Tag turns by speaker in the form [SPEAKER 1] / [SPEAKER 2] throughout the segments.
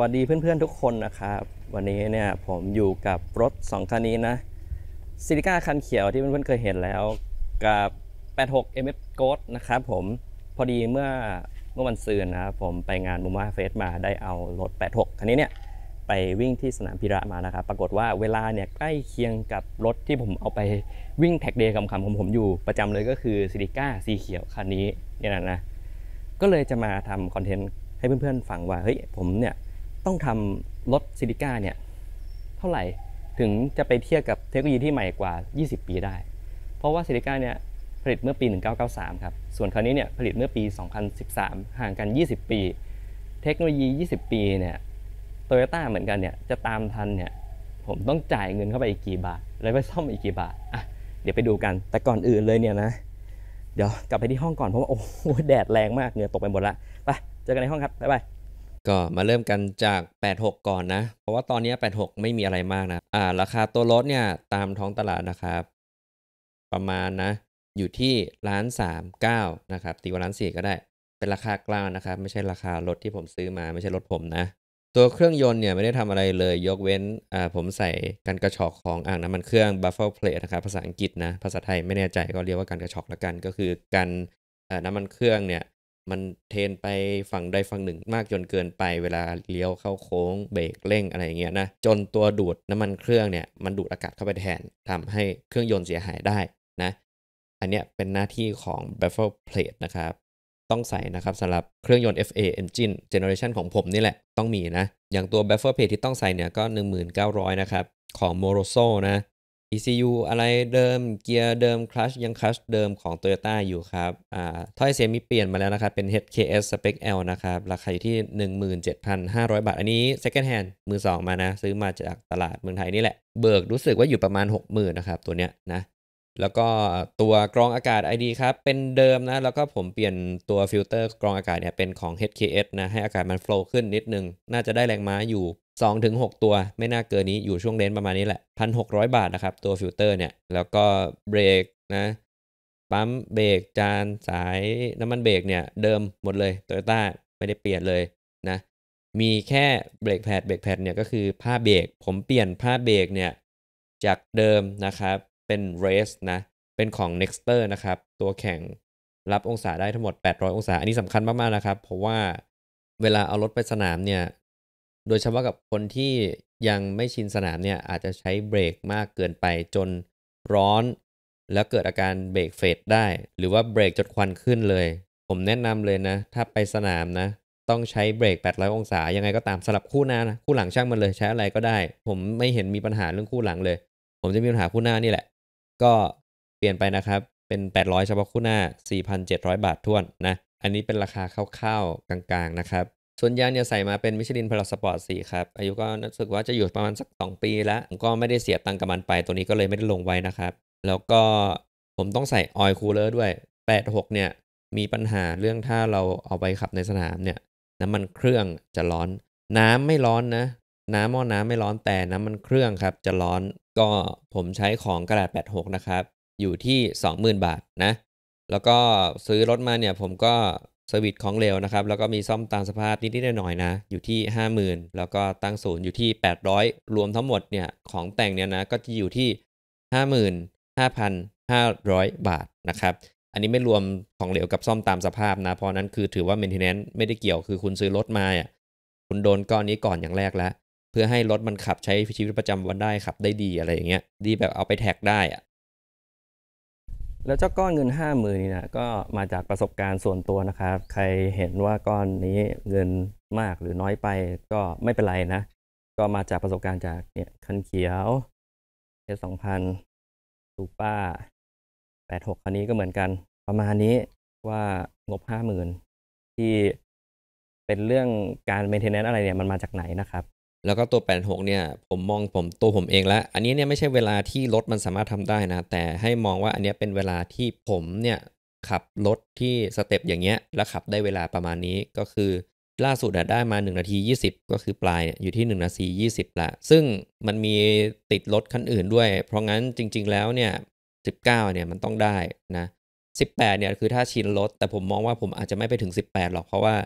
[SPEAKER 1] วัสดีเพื่อน ๆ ทุกคนนะครับวันนี้เนี่ยผมอยู่กับรถ 2คันนี้นะซิลิก้าคันเขียวที่เพื่อนๆเคยเห็นแล้วกับ 86 MF Ghost นะครับผมพอดีเมื่อเมื่อวันซืนนะครับผมไปงานมุมาเฟสมาได้เอารถ 86คันนี้เนี่ยไปวิ่งที่สนามพิระมานะครับปรากฏว่าเวลาเนี่ยใกล้เคียงกับรถที่ผมเอาไปวิ่งแท็กเดย์คำๆของผมอยู่ประจำเลยก็คือซิลิก้าสีเขียวคันนี้นี่ะนะก็เลยจะมาทำคอนเทนต์ให้เพื่อนๆฟังว่าเฮ้ยผมเนี่ยต้องทำรถซิลิก้าเนี่ยเท่าไหร่ ถึงจะไปเทียบกับเทคโนโลยีที่ใหม่กว่า 20 ปีได้ เพราะว่าซิลิก้าเนี่ยผลิตเมื่อปี 1993 ครับ ส่วนคราวนี้เนี่ยผลิตเมื่อปี 2013 ห่างกัน 20 ปี เทคโนโลยี 20 ปีเนี่ยโตโยต้าเหมือนกันเนี่ยจะตามทันเนี่ยผมต้องจ่ายเงินเข้าไปอีกกี่บาท แล้วไปซ่อมอีกกี่บาทอ่ะเดี๋ยวไปดูกันแต่ก่อนอื่นเลยเนี่ยนะ เดี๋ยวกลับไปที่ห้องก่อนเพราะว่าโอ้โหแดดแรงมากเหงื่อตกไปหมดละไปเจอกันในห้องครับบ๊ายบายก็มาเริ่มกันจาก 86 ก่อนนะ เพราะว่าตอนนี้ 86 ไม่มีอะไรมากนะ อ่า ราคาตัวรถเนี่ยตามท้องตลาดนะครับ ประมาณนะ อยู่ที่ล้านสามเก้านะครับตีว่าล้านสี่ก็ได้ เป็นราคากลางนะครับ ไม่ใช่ราคารถที่ผมซื้อมา ไม่ใช่รถผมนะ ตัวเครื่องยนต์เนี่ยไม่ได้ทำอะไรเลย ยกเว้นอ่าผมใส่กันกระชอกของอ่างน้ำมันเครื่อง b u f f e r plate นะครับ ภาษาอังกฤษนะ ภาษาไทยไม่แน่ใจก็เรียกว่ากันกระชอกละกัน ก็คือกันน้ำมันเครื่องเนี่ยมันเทนไปฝั่งใดฝั่งหนึ่งมากจนเกินไปเวลาเลี้ยวเข้าโค้งเบรกเร่งอะไรอย่างเงี้ยนะ จนตัวดูดน้ำมันเครื่องเนี่ย มันดูดอากาศเข้าไปแทน ทำให้เครื่องยนต์เสียหายได้นะ อันเนี้ยเป็นหน้าที่ของ baffle plate นะครับ ต้องใส่นะครับสำหรับเครื่องยนต์ FA engine generation ของผมนี่แหละต้องมีนะ อย่างตัว baffle plate ที่ต้องใส่เนี่ยก็ 1900 นะครับของ Moroso นะ ECU อะไรเดิม เกียร์เดิมคลัชยังคลัชเดิมของ Toyota อยู่ครับ อ่าถ้อยเสียมีเปลี่ยนมาแล้วนะครับ เป็น HKS Spec L นะครับ ราคาอยู่ที่ 17,500 บาท อันนี้ second hand มือสองมานะ ซื้อมาจากตลาดเมืองไทยนี่แหละ เบิกรู้สึกว่าอยู่ประมาณ 60,000 นะครับ ตัวเนี้ยนะ แล้วก็ตัวกรองอากาศ ID ครับ เป็นเดิมนะ แล้วก็ผมเปลี่ยนตัวฟิลเตอร์กรองอากาศเนี่ยเป็นของ HKS นะ ให้อากาศมันโฟล์ขึ้นนิดนึง น่าจะได้แรงม้าอยู่2-6ตัวไม่น่าเกินนี้อยู่ช่วงเลนประมาณนี้แหละ 1,600 บาทนะครับ ตัวฟิลเตอร์เนี่ย แล้วก็เบรกนะปั๊มเบรก จาน สายน้ำมันเบรกเนี่ย เดิมหมดเลย โตโยต้า ไม่ได้เปลี่ยนเลยนะมีแค่เบรกแพดเบรกแพดเนี่ย ก็คือผ้าเบรก ผมเปลี่ยนผ้าเบรกเนี่ย จากเดิมนะครับ เป็นเรสนะ เป็นของ Nexter นะครับตัวแข่งรับองศาได้ทั้งหมด 800 องศาอันนี้สำคัญมากๆนะครับ เพราะว่าเวลาเอารถไปสนามเนี่ยโดยเฉพาะกับคนที่ยังไม่ชินสนามเนี่ยอาจจะใช้เบรกมากเกินไปจนร้อน แล้วเกิดอาการเบรกเฟดได้ หรือว่าเบรกจดควันขึ้นเลย ผมแนะนำเลยนะ ถ้าไปสนามนะ ต้องใช้เบรก 800 องศายังไงก็ตามสลับคู่หน้านะคู่หลังช่างมันเลยใช้อะไรก็ได้ ผมไม่เห็นมีปัญหาเรื่องคู่หลังเลย ผมจะมีปัญหาคู่หน้านี่แหละ ก็เปลี่ยนไปนะครับเป็น 800เฉพาะคู่หน้า 4,700 บาททวนนะ อันนี้เป็นราคาคร่าวๆ กลาง ๆนะครับส่วนยางเนี่ยใส่มาเป็นมิชลินพลัสสปอร์ตสีครับ อายุก็รู้สึกว่าจะอยู่ประมาณสัก2ปีแล้ว ก็ไม่ได้เสียตังค์กับมันไปตัวนี้ก็เลยไม่ได้ลงไว้นะครับ แล้วก็ผมต้องใส่ออยคูลเลอร์ด้วย 86 เนี่ยมีปัญหาเรื่องถ้าเราเอาไปขับในสนามเนี่ย น้ำมันเครื่องจะร้อน น้ำไม่ร้อนนะ น้ำมอน้ำไม่ร้อนแต่น้ำมันเครื่องครับ จะร้อน ก็ผมใช้ของกระดาษ86 นะครับ อยู่ที่20,000บาทนะแล้วก็ซื้อรถมาเนี่ยผมก็เซอร์วิสของเร็วนะครับแล้วก็มีซ่อมตามสภาพนิดนิดหน่อยๆนะ อยู่ที่ 50,000 แล้วก็ตั้งศูนย์อยู่ที่ 800 รวมทั้งหมดเนี่ยของแต่งเนี่ยนะก็จะอยู่ที่55,500 บาทนะครับอันนี้ไม่รวมของเหลวกับซ่อมตามสภาพนะเพราะนั้นคือถือว่าเมนเทนแนนซ์ไม่ได้เกี่ยวคือคุณซื้อรถมาอ่ะคุณโดนก้อนนี้ก่อนอย่างแรกแล้วเพื่อให้รถมันขับใช้ชีวิตประจำวันได้ ขับได้ดีอะไรอย่างเงี้ยดีแบบเอาไปแท็กได้อ่ะแล้วเจ้าก้อนเงิน 5 0,000นนี่นะก็มาจากประสบการณ์ส่วนตัวนะครับ ใครเห็นว่าก้อนนี้เงินมากหรือน้อยไปก็ไม่เป็นไรนะ ก็มาจากประสบการณ์จากเนี่ยคันเขียวเอสสองพันซูป้าแปดหกคันนี้ก็เหมือนกัน ประมาณนี้ว่า งบห้าหมื่นที่เป็นเรื่องการเมนเทนแนนอะไรเนี่ยมันมาจากไหนนะครับแล้วก็ตัว 86เนี่ยผมมองผมตัวผมเองแล้ว อันนี้เนี่ยไม่ใช่เวลาที่รถมันสามารถทำได้นะแต่ให้มองว่าอันนี้เป็นเวลาที่ผมเนี่ยขับรถที่สเต็ปอย่างเงี้ยแล้วขับได้เวลาประมาณนี้ก็คือล่าสุดได้มา1นาที20 ก็คือปลายอยู่ที่1นาที 20ละ ซึ่งมันมีติดรถคันอื่นด้วย เพราะงั้นจริงๆแล้วเนี่ย19เนี่ยมันต้องได้นะ 18เนี่ยคือถ้าชินรถแต่ผมมองว่าผมอาจจะไม่ไปถึง 18หรอกเพราะว่า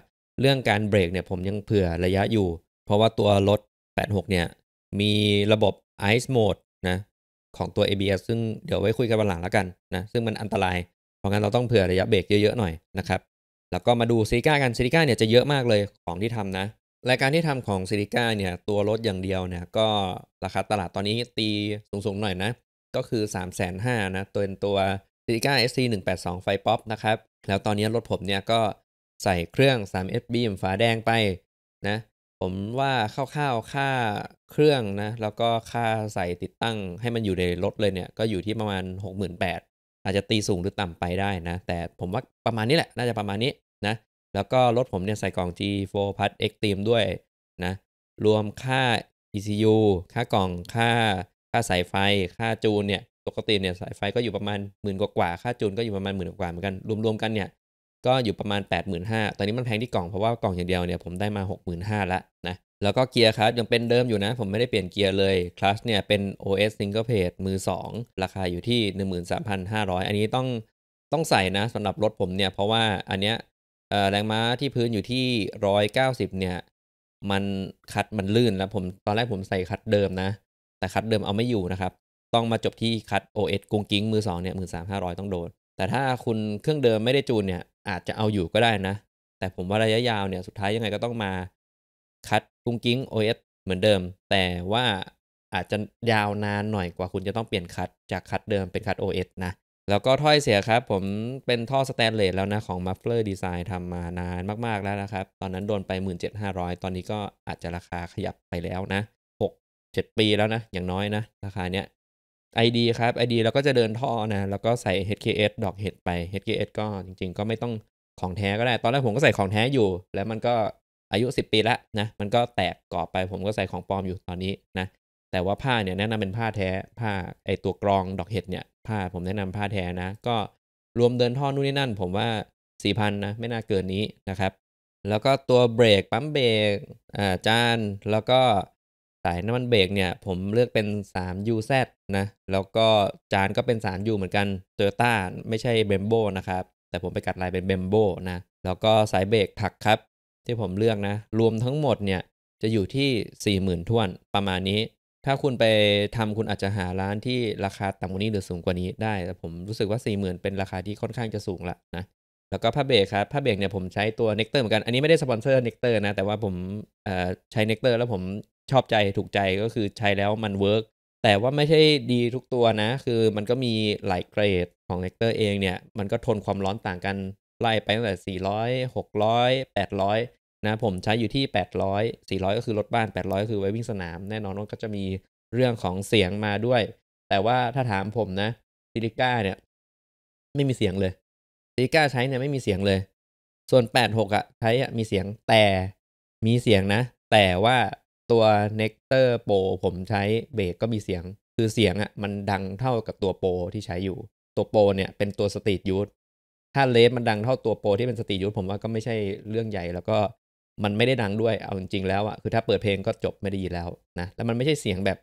[SPEAKER 1] เรื่องการเบรกเนี่ยผมยังเผื่อระยะอยู่ เพราะว่าตัวรถ86เนี่ยมีระบบ Ice Mode นะของตัว ABS ซึ่งเดี๋ยวไว้คุยกันวันหลังแล้วกันนะซึ่งมันอันตรายเพราะงั้นเราต้องเผื่อระยะเบรกเยอะๆหน่อยนะครับ แล้วก็มาดูซิลิก้ากันซิลิก้าเนี่ยจะเยอะมากเลยของที่ทำนะรายการที่ทำของซิลิก้าเนี่ยตัวรถอย่างเดียวเนี่ยก็ราคาตลาดตอนนี้ตีสูงๆหน่อยนะ ก็คือ 3 5 0 0 0นะ ตัวนตัวซิลิก้า SC 182ไฟป๊อปนะครับแล้วตอนนี้รถผมเนี่ยก็ใส่เครื่อง 3S บีมฝาแดงไปนะผมว่าคร่าวๆค่าเครื่องนะ แล้วก็ค่าใส่ติดตั้งให้มันอยู่ในรถเลยเนี่ย ก็อยู่ที่ประมาณ 68,000 อาจจะตีสูงหรือต่ำไปได้นะ แต่ผมว่าประมาณนี้แหละ น่าจะประมาณนี้นะ แล้วก็รถผมเนี่ยใส่กล่อง G4 Plus Extreme ด้วยนะ รวมค่า ECU ค่ากล่องค่า ค่าสายไฟ ค่าจูนเนี่ยปกติเนี่ย สายไฟก็อยู่ประมาณหมื่นกว่า ค่าจูนก็อยู่ประมาณหมื่นกว่าเหมือนกันรวมๆกันเนี่ยก็อยู่ประมาณ 85,000 ตอนนี้มันแพงที่กล่องเพราะว่ากล่องอย่างเดียวเนี่ยผมได้มา 65,000ละนะ แล้วก็เกียร์ครัสยังเป็นเดิมอยู่นะ ผมไม่ได้เปลี่ยนเกียร์เลยคลัสเนี่ยเป็น OS single page มือ 2 ราคาอยู่ที่ 13,500 อันนี้ต้องต้องใส่นะสำหรับรถผมเนี่ย เพราะว่าอันเนี้ยแรงม้าที่พื้นอยู่ที่ 190 เนี่ย มันคัดมันลื่นแล้วผม ตอนแรกผมใส่คัดเดิมนะ แต่คัดเดิมเอาไม่อยู่นะครับต้องมาจบที่คัด OS กุ้งกิ้งมือ2เนี่ย13,500 ต้องโดนแต่ถ้าคุณเครื่องเดิมไม่ได้จูนเนี่ยอาจจะเอาอยู่ก็ได้นะ แต่ผมว่าระยะยาวเนี่ย สุดท้ายยังไงก็ต้องมาคัดกุ้งกิ้ง OS เหมือนเดิม แต่ว่าอาจจะยาวนานหน่อยกว่าคุณจะต้องเปลี่ยนคัดจากคัดเดิมเป็นคัด OS นะ แล้วก็ถ้อยเสียครับ ผมเป็นท่อสแตนเลสแล้วนะ ของ Muffler Design ทำมานานมาก ๆแล้วนะครับ ตอนนั้นโดนไป 17,500 ตอนนี้ก็อาจจะราคาขยับไปแล้วนะ6 7ปีแล้วนะ อย่างน้อยนะราคาเนี้ย ID ครับ ID แล้วก็จะเดินท่อนะ แล้วก็ใส่ HKS ดอกเห็ดไป HKS ก็จริง ๆก็ไม่ต้องของแท้ก็ได้ ตอนแรกผมก็ใส่ของแท้อยู่ แล้วมันก็อายุ10ปีละนะ มันก็แตกกรอบไป ผมก็ใส่ของปลอมอยู่ตอนนี้นะ แต่ว่าผ้าเนี่ยแนะนำเป็นผ้าแท้ผ้าไอตัวกรอง ดอกเห็ดเนี่ยผ้าผมแนะนำผ้าแท้นะ ก็รวมเดินท่อนู่นนี่นั่น ผมว่า4พันนะไม่น่าเกินนี้นะครับ แล้วก็ตัวเบรกปั๊มเบรกอ่าจานแล้วก็สายน้ำมันเบรกเนี่ย ผมเลือกเป็น 3UZ นะ แล้วก็จานก็เป็น 3U เหมือนกัน Toyota ไม่ใช่ Brembo นะครับ แต่ผมไปกัดลายเป็น Brembo นะ แล้วก็สายเบรกถักครับ ที่ผมเลือกนะ รวมทั้งหมดเนี่ย จะอยู่ที่ 40,000ท่วนประมาณนี้ ถ้าคุณไปทำคุณอาจจะหาร้านที่ราคาต่ำกว่านี้หรือสูงกว่านี้ได้ แต่ผมรู้สึกว่า 40,000 เป็นราคาที่ค่อนข้างจะสูงละนะแล้วก็ผ้าเบรกครับผ้าเบรกเนี่ยผมใช้ตัวเน็กเตอร์เหมือนกันอันนี้ไม่ได้สปอนเซอร์เน็กเตอร์นะแต่ว่าผมใช้เน็กเตอร์แล้วผมชอบใจ ถูกใจก็คือใช้แล้วมันเวิร์กแต่ว่าไม่ใช่ดีทุกตัวนะ คือมันก็มีหลายเกรดของเลกเตอร์เองเนี่ย มันก็ทนความร้อนต่างกัน ไล่ไปตั้งแต่ 400 600 800 นะ ผมใช้อยู่ที่ 800 400 ก็คือรถบ้าน 800คือไว้วิ่งสนาม แน่นอนว่าก็จะมีเรื่องของเสียงมาด้วย แต่ว่าถ้าถามผมนะ ซิลิก้าเนี่ยไม่มีเสียงเลยซิลิก้าใช้เนี่ยไม่มีเสียงเลย ส่วน86อะใช้อะมีเสียงแต่ มีเสียงนะ แต่ว่าตัว n e c t ร r Pro ผมใช้เบรกก็มีเสียง คือเสียงอะ่ะมันดังเท่ากับตัวโปรที่ใช้อยู่ ตัวโปรเนี่ยเป็นตัวสตรีทยูทถ้าเลฟมันดังเท่าตัวโปรที่เป็นสตรีทยูทผมว่าก็ไม่ใช่เรื่องใหญ่ แล้วก็มันไม่ได้ดังด้วยเอาจริง ๆแล้วอะ่ะคือถ้าเปิดเพลงก็จบไม่ได้ยินแล้วนะแล้วมันไม่ใช่เสียงแบบ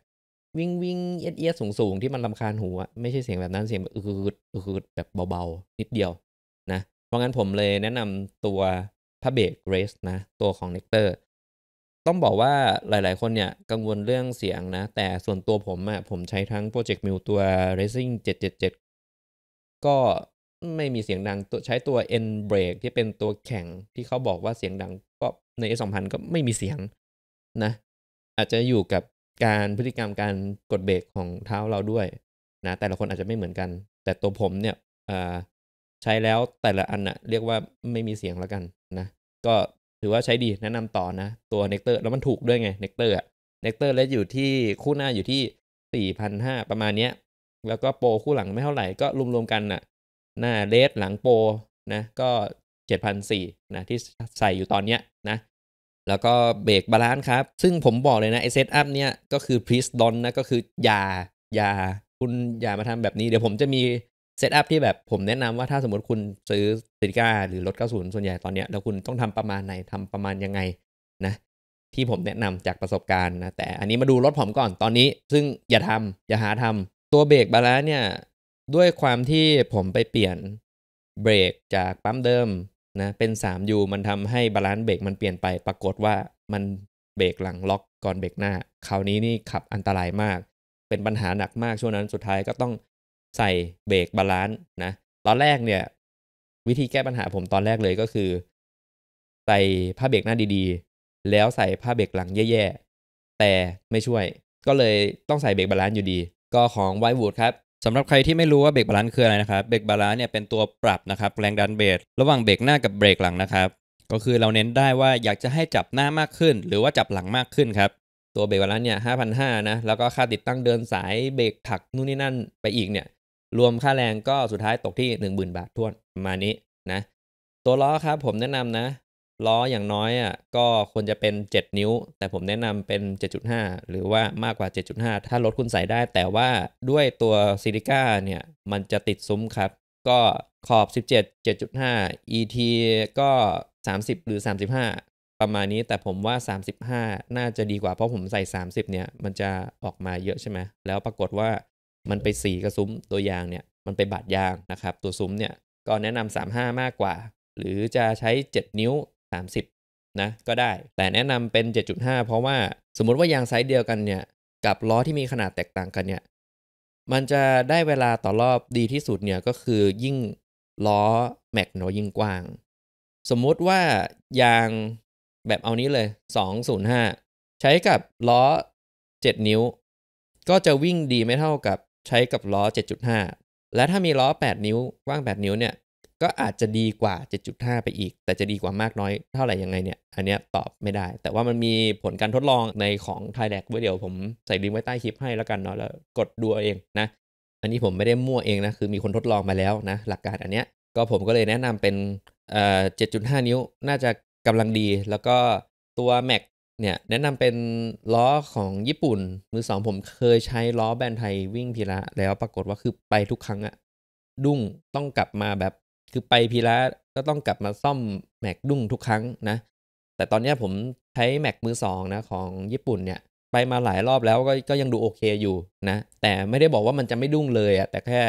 [SPEAKER 1] วิ่งวิ่งเอียดเอียดสูงสูงที่มันลำคาญหูวไม่ใช่เสียงแบบนั้นเสียงแบบอืดอืดแบบเบาๆนิดเดียวนะเพราะงั้นผมเลยแนะนำตัวพระเบรกเรสนะตัวของเนกเตอร์ต้องบอกว่าหลายๆคนเนี่ยกังวลเรื่องเสียงนะ แต่ส่วนตัวผมอะผมใช้ทั้ง Project m u l ตัว Racing 777 ก็ไม่มีเสียงดังตัวใช้ตัว N b r a k ที่เป็นตัวแข่งที่เขาบอกว่าเสียงดังก็ใน S2000 ก็ไม่มีเสียงนะอาจจะอยู่กับการพฤติกรรมการกดเบรกของเท้าเราด้วยนะ แต่ละคนอาจจะไม่เหมือนกัน แต่ตัวผมเนี่ยใช้แล้วแต่ละอันนะเรียกว่าไม่มีเสียงแล้วกันนะ ก็ถือว่าใช้ดีแนะนำต่อนะตัวเนกเตอร์ แล้วมันถูกด้วยไง เนกเตอร์เนกเตอร์เลวอยู่ที่คู่หน้าอยู่ที่4ห0าประมาณเนี้ย แล้วก็โปรคู่หลังไม่เท่าไหร่ก็รวมๆกันน่ะ หน้าเลสหลังโปรนะ ก็7ด0ันะที่ใส่อยู่ตอนเนี้ยนะ แล้วก็เบรกบาลานซ์ครับ ซึ่งผมบอกเลยนะไอเซตอัพเนี้ยก็คือพรีสดอนนะ ก็คืออย่าอย่าคุณอย่ามาทำแบบนี้ เดี๋ยวผมจะมีเซตอัพที่แบบผมแนะนำว่าถ้าสมมติคุณซื้อสติก้าหรือรถ90ส่วนใหญ่ตอนเนี้ยแล้วคุณต้องทำประมาณไหนทำประมาณยังไงนะที่ผมแนะนำจากประสบการณ์นะแต่อันนี้มาดูรถผมก่อนตอนนี้ ซึ่งอย่าทำ อย่าหาทำ ตัวเบรกบาลานเนี่ยด้วยความที่ผมไปเปลี่ยนเบรกจากปั๊มเดิมนะเป็น 3U มันทำให้บาลานเบรกมันเปลี่ยนไปปรากฏว่ามันเบรกหลังล็อกก่อนเบรกหน้า คราวนี้นี่ขับอันตรายมาก เป็นปัญหาหนักมากช่วงนั้นสุดท้ายก็ต้องใส่เบรกบาลานซ์นะตอนแรกเนี่ย วิธีแก้ปัญหาผมตอนแรกเลยก็คือ ใส่ผ้าเบรกหน้าดีๆ แล้วใส่ผ้าเบรกหลังแย่ๆแต่ไม่ช่วยก็เลยต้องใส่เบรกบาลานซ์อยู่ดี ก็ของไวท์วูดครับสำหรับใครที่ไม่รู้ว่าเบรกบาลานซ์คืออะไรนะครับ เบรกบาลานซ์เนี่ยเป็นตัวปรับนะครับแรงดันเบรกระหว่างเบรกหน้ากับเบรกหลังนะครับก็คือเราเน้นได้ว่าอยากจะให้จับหน้ามากขึ้น หรือว่าจับหลังมากขึ้นครับตัวเบรกบาลานซ์เนี่ยห้าพันห้านะแล้วก็ค่าติดตั้งเดินสายเบรกถักนู่นนี่นั่น ไปอีกเนี่ยรวมค่าแรงก็สุดท้ายตกที่ 10,000บาททวน ประมาณนี้นะ ตัวล้อครับผมแนะนำนะ ล้ออย่างน้อยอ่ะก็ควรจะเป็น 7 นิ้ว แต่ผมแนะนำเป็น 7.5 หรือว่ามากกว่า 7.5 ถ้ารถคุณใส่ได้แต่ว่าด้วยตัวซิลิก้าเนี่ย มันจะติดซุ้มครับ ก็ขอบ 17 7.5 ET ก็ 30 หรือ 35 ประมาณนี้แต่ผมว่า 35 น่าจะดีกว่าเพราะผมใส่ 30 เนี่ยมันจะออกมาเยอะใช่ไหมแล้วปรากฏว่ามันไปสีกระซุ้มตัวยางเนี่ย มันไปบาดยางนะครับ ตัวซุ้มเนี่ยก็แนะนำ 35 มากกว่า หรือจะใช้ 7 นิ้ว 30 นะ ก็ได้แต่แนะนำเป็น 7.5 เพราะว่าสมมุติว่ายางไซส์เดียวกันเนี่ยกับล้อที่มีขนาดแตกต่างกันเนี่ย มันจะได้เวลาต่อรอบดีที่สุดเนี่ย ก็คือยิ่งล้อ แม็กเนอยิ่งกว้าง สมมุติว่ายางแบบเอานี้เลย 205ใช้กับล้อ7 นิ้ว ก็จะวิ่งดีไม่เท่ากับใช้กับล้อ 7.5 และถ้ามีล้อ 8 นิ้วกว้าง 8 นิ้ว เนี่ย ก็อาจจะดีกว่า 7.5 ไปอีก แต่จะดีกว่ามากน้อย เท่าไหร่ยังไง เนี่ย อันนี้ตอบไม่ได้ แต่ว่ามันมีผลการทดลองในของไทยแดกไว้เดี๋ยวผมใส่ลิงก์ไว้ใต้คลิปให้แล้วกันเนาะ แล้วกดดูเองนะ อันนี้ผมไม่ได้มั่วเองนะ คือมีคนทดลองมาแล้วนะ หลักการอันเนี้ยก็ผมก็เลยแนะนำเป็นเอ่อ7.5 นิ้ว น่าจะกำลังดี แล้วก็ตัว Mac เนี่ยแนะนำเป็นล้อของญี่ปุ่นมือสองผมเคยใช้ล้อแบรนด์ไทยวิ่งพีระแล้วปรากฏว่าคือไปทุกครั้งอะดุ้งต้องกลับมาแบบ คือไปพีระก็ต้องกลับมาซ่อมแม็กดุ้งทุกครั้งนะแต่ตอนนี้ผมใช้แม็กมือสองนะของญี่ปุ่นเนี่ย ไปมาหลายรอบแล้วก็ก็ยังดูโอเคอยู่นะ แต่ไม่ได้บอกว่ามันจะไม่ดุ้งเลยอะแต่แค่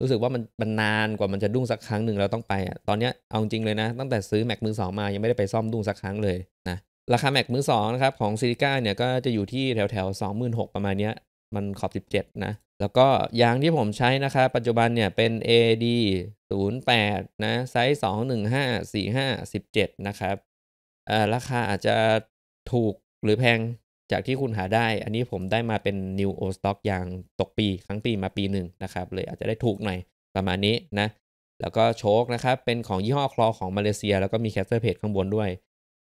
[SPEAKER 1] รู้สึกว่ามันมันนานกว่ามันจะดุ้งสักครั้งหนึ่งเราต้องไปอะตอนนี้เอาจริงเลยนะ ตั้งแต่ซื้อแม็กมือสองมายังไม่ได้ไปซ่อมดุ้งสักครั้งเลยนะราคา Mac มือสองนะครับของซิลิก้าเนี่ยก็จะอยู่ที่แถวแถวสองหมื่นหกประมาณเนี้ยมันขอบ 17 นะ แล้วก็ยางที่ผมใช้นะครับปัจจุบันเนี่ยเป็น AD 08 นะ ไซส์215 45 17 นะครับราคาอาจจะถูกหรือแพงจากที่คุณหาได้ อันนี้ผมได้มาเป็น New O Stock ยางตกปีครั้งปีมาปีหนึ่งนะครับ เลยอาจจะได้ถูกหน่อยประมาณนี้นะ แล้วก็โชคนะครับ เป็นของยี่ห้อคลอของมาเลเซียแล้วก็มีแคสเตอร์เพจข้างบนด้วย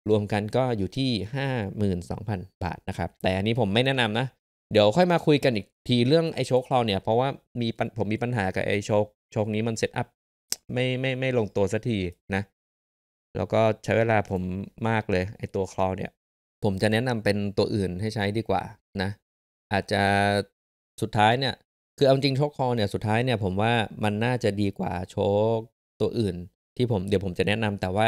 [SPEAKER 1] รวมกันก็อยู่ที่ 52,000 บาทนะครับ แต่อันนี้ผมไม่แนะนำนะ เดี๋ยวค่อยมาคุยกันอีกทีเรื่องไอโชคลอเนี่ย เพราะว่ามีผมมีปัญหากับไอโชคโชคนี้มันเซตอัพไม่ไม่ไม่ลงตัวสักทีนะ แล้วก็ใช้เวลาผมมากเลยไอตัวคลอเนี่ย ผมจะแนะนำเป็นตัวอื่นให้ใช้ดีกว่านะ อาจจะสุดท้ายเนี่ย คือเอาจริง โชคคอเนี่ยสุดท้ายเนี่ยผมว่ามันน่าจะดีกว่าโชคตัวอื่น ที่ผม เดี๋ยวผมจะแนะนำแต่ว่า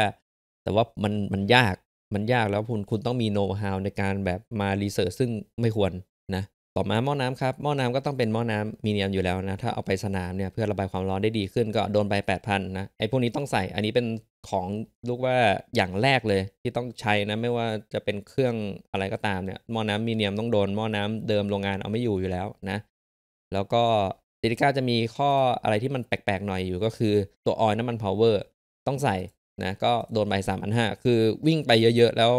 [SPEAKER 1] แต่ว่ามันมันยากมันยากแล้วคุณคุณต้องมีโน้ตฮาวในการแบบมารีเสิร์ชซึ่งไม่ควรนะ ต่อมาหม้อน้ำครับหม้อน้ำก็ต้องเป็นหม้อน้ำมีเนียมอยู่แล้วนะ ถ้าเอาไปสนามเนี่ย เพื่อระบายความร้อนได้ดีขึ้นก็โดนไป 8,000 นะ ไอ้พวกนี้ต้องใส่ อันนี้เป็นของลูกว่าอย่างแรกเลย ที่ต้องใช้นะ ไม่ว่าจะเป็นเครื่องอะไรก็ตามเนี่ยหม้อน้ำมีเนียมต้องโดนหม้อน้ำเดิมโรงงานเอาไม่อยู่อยู่แล้วนะแล้วก็ติลิก้าจะมีข้ออะไรที่มันแปลกๆ หน่อยอยู่ก็คือตัวออยน้ำมันพาวเวอร์ต้องใส่นะก็โดนไปสามพันห้า คือวิ่งไปเยอะๆ แล้ว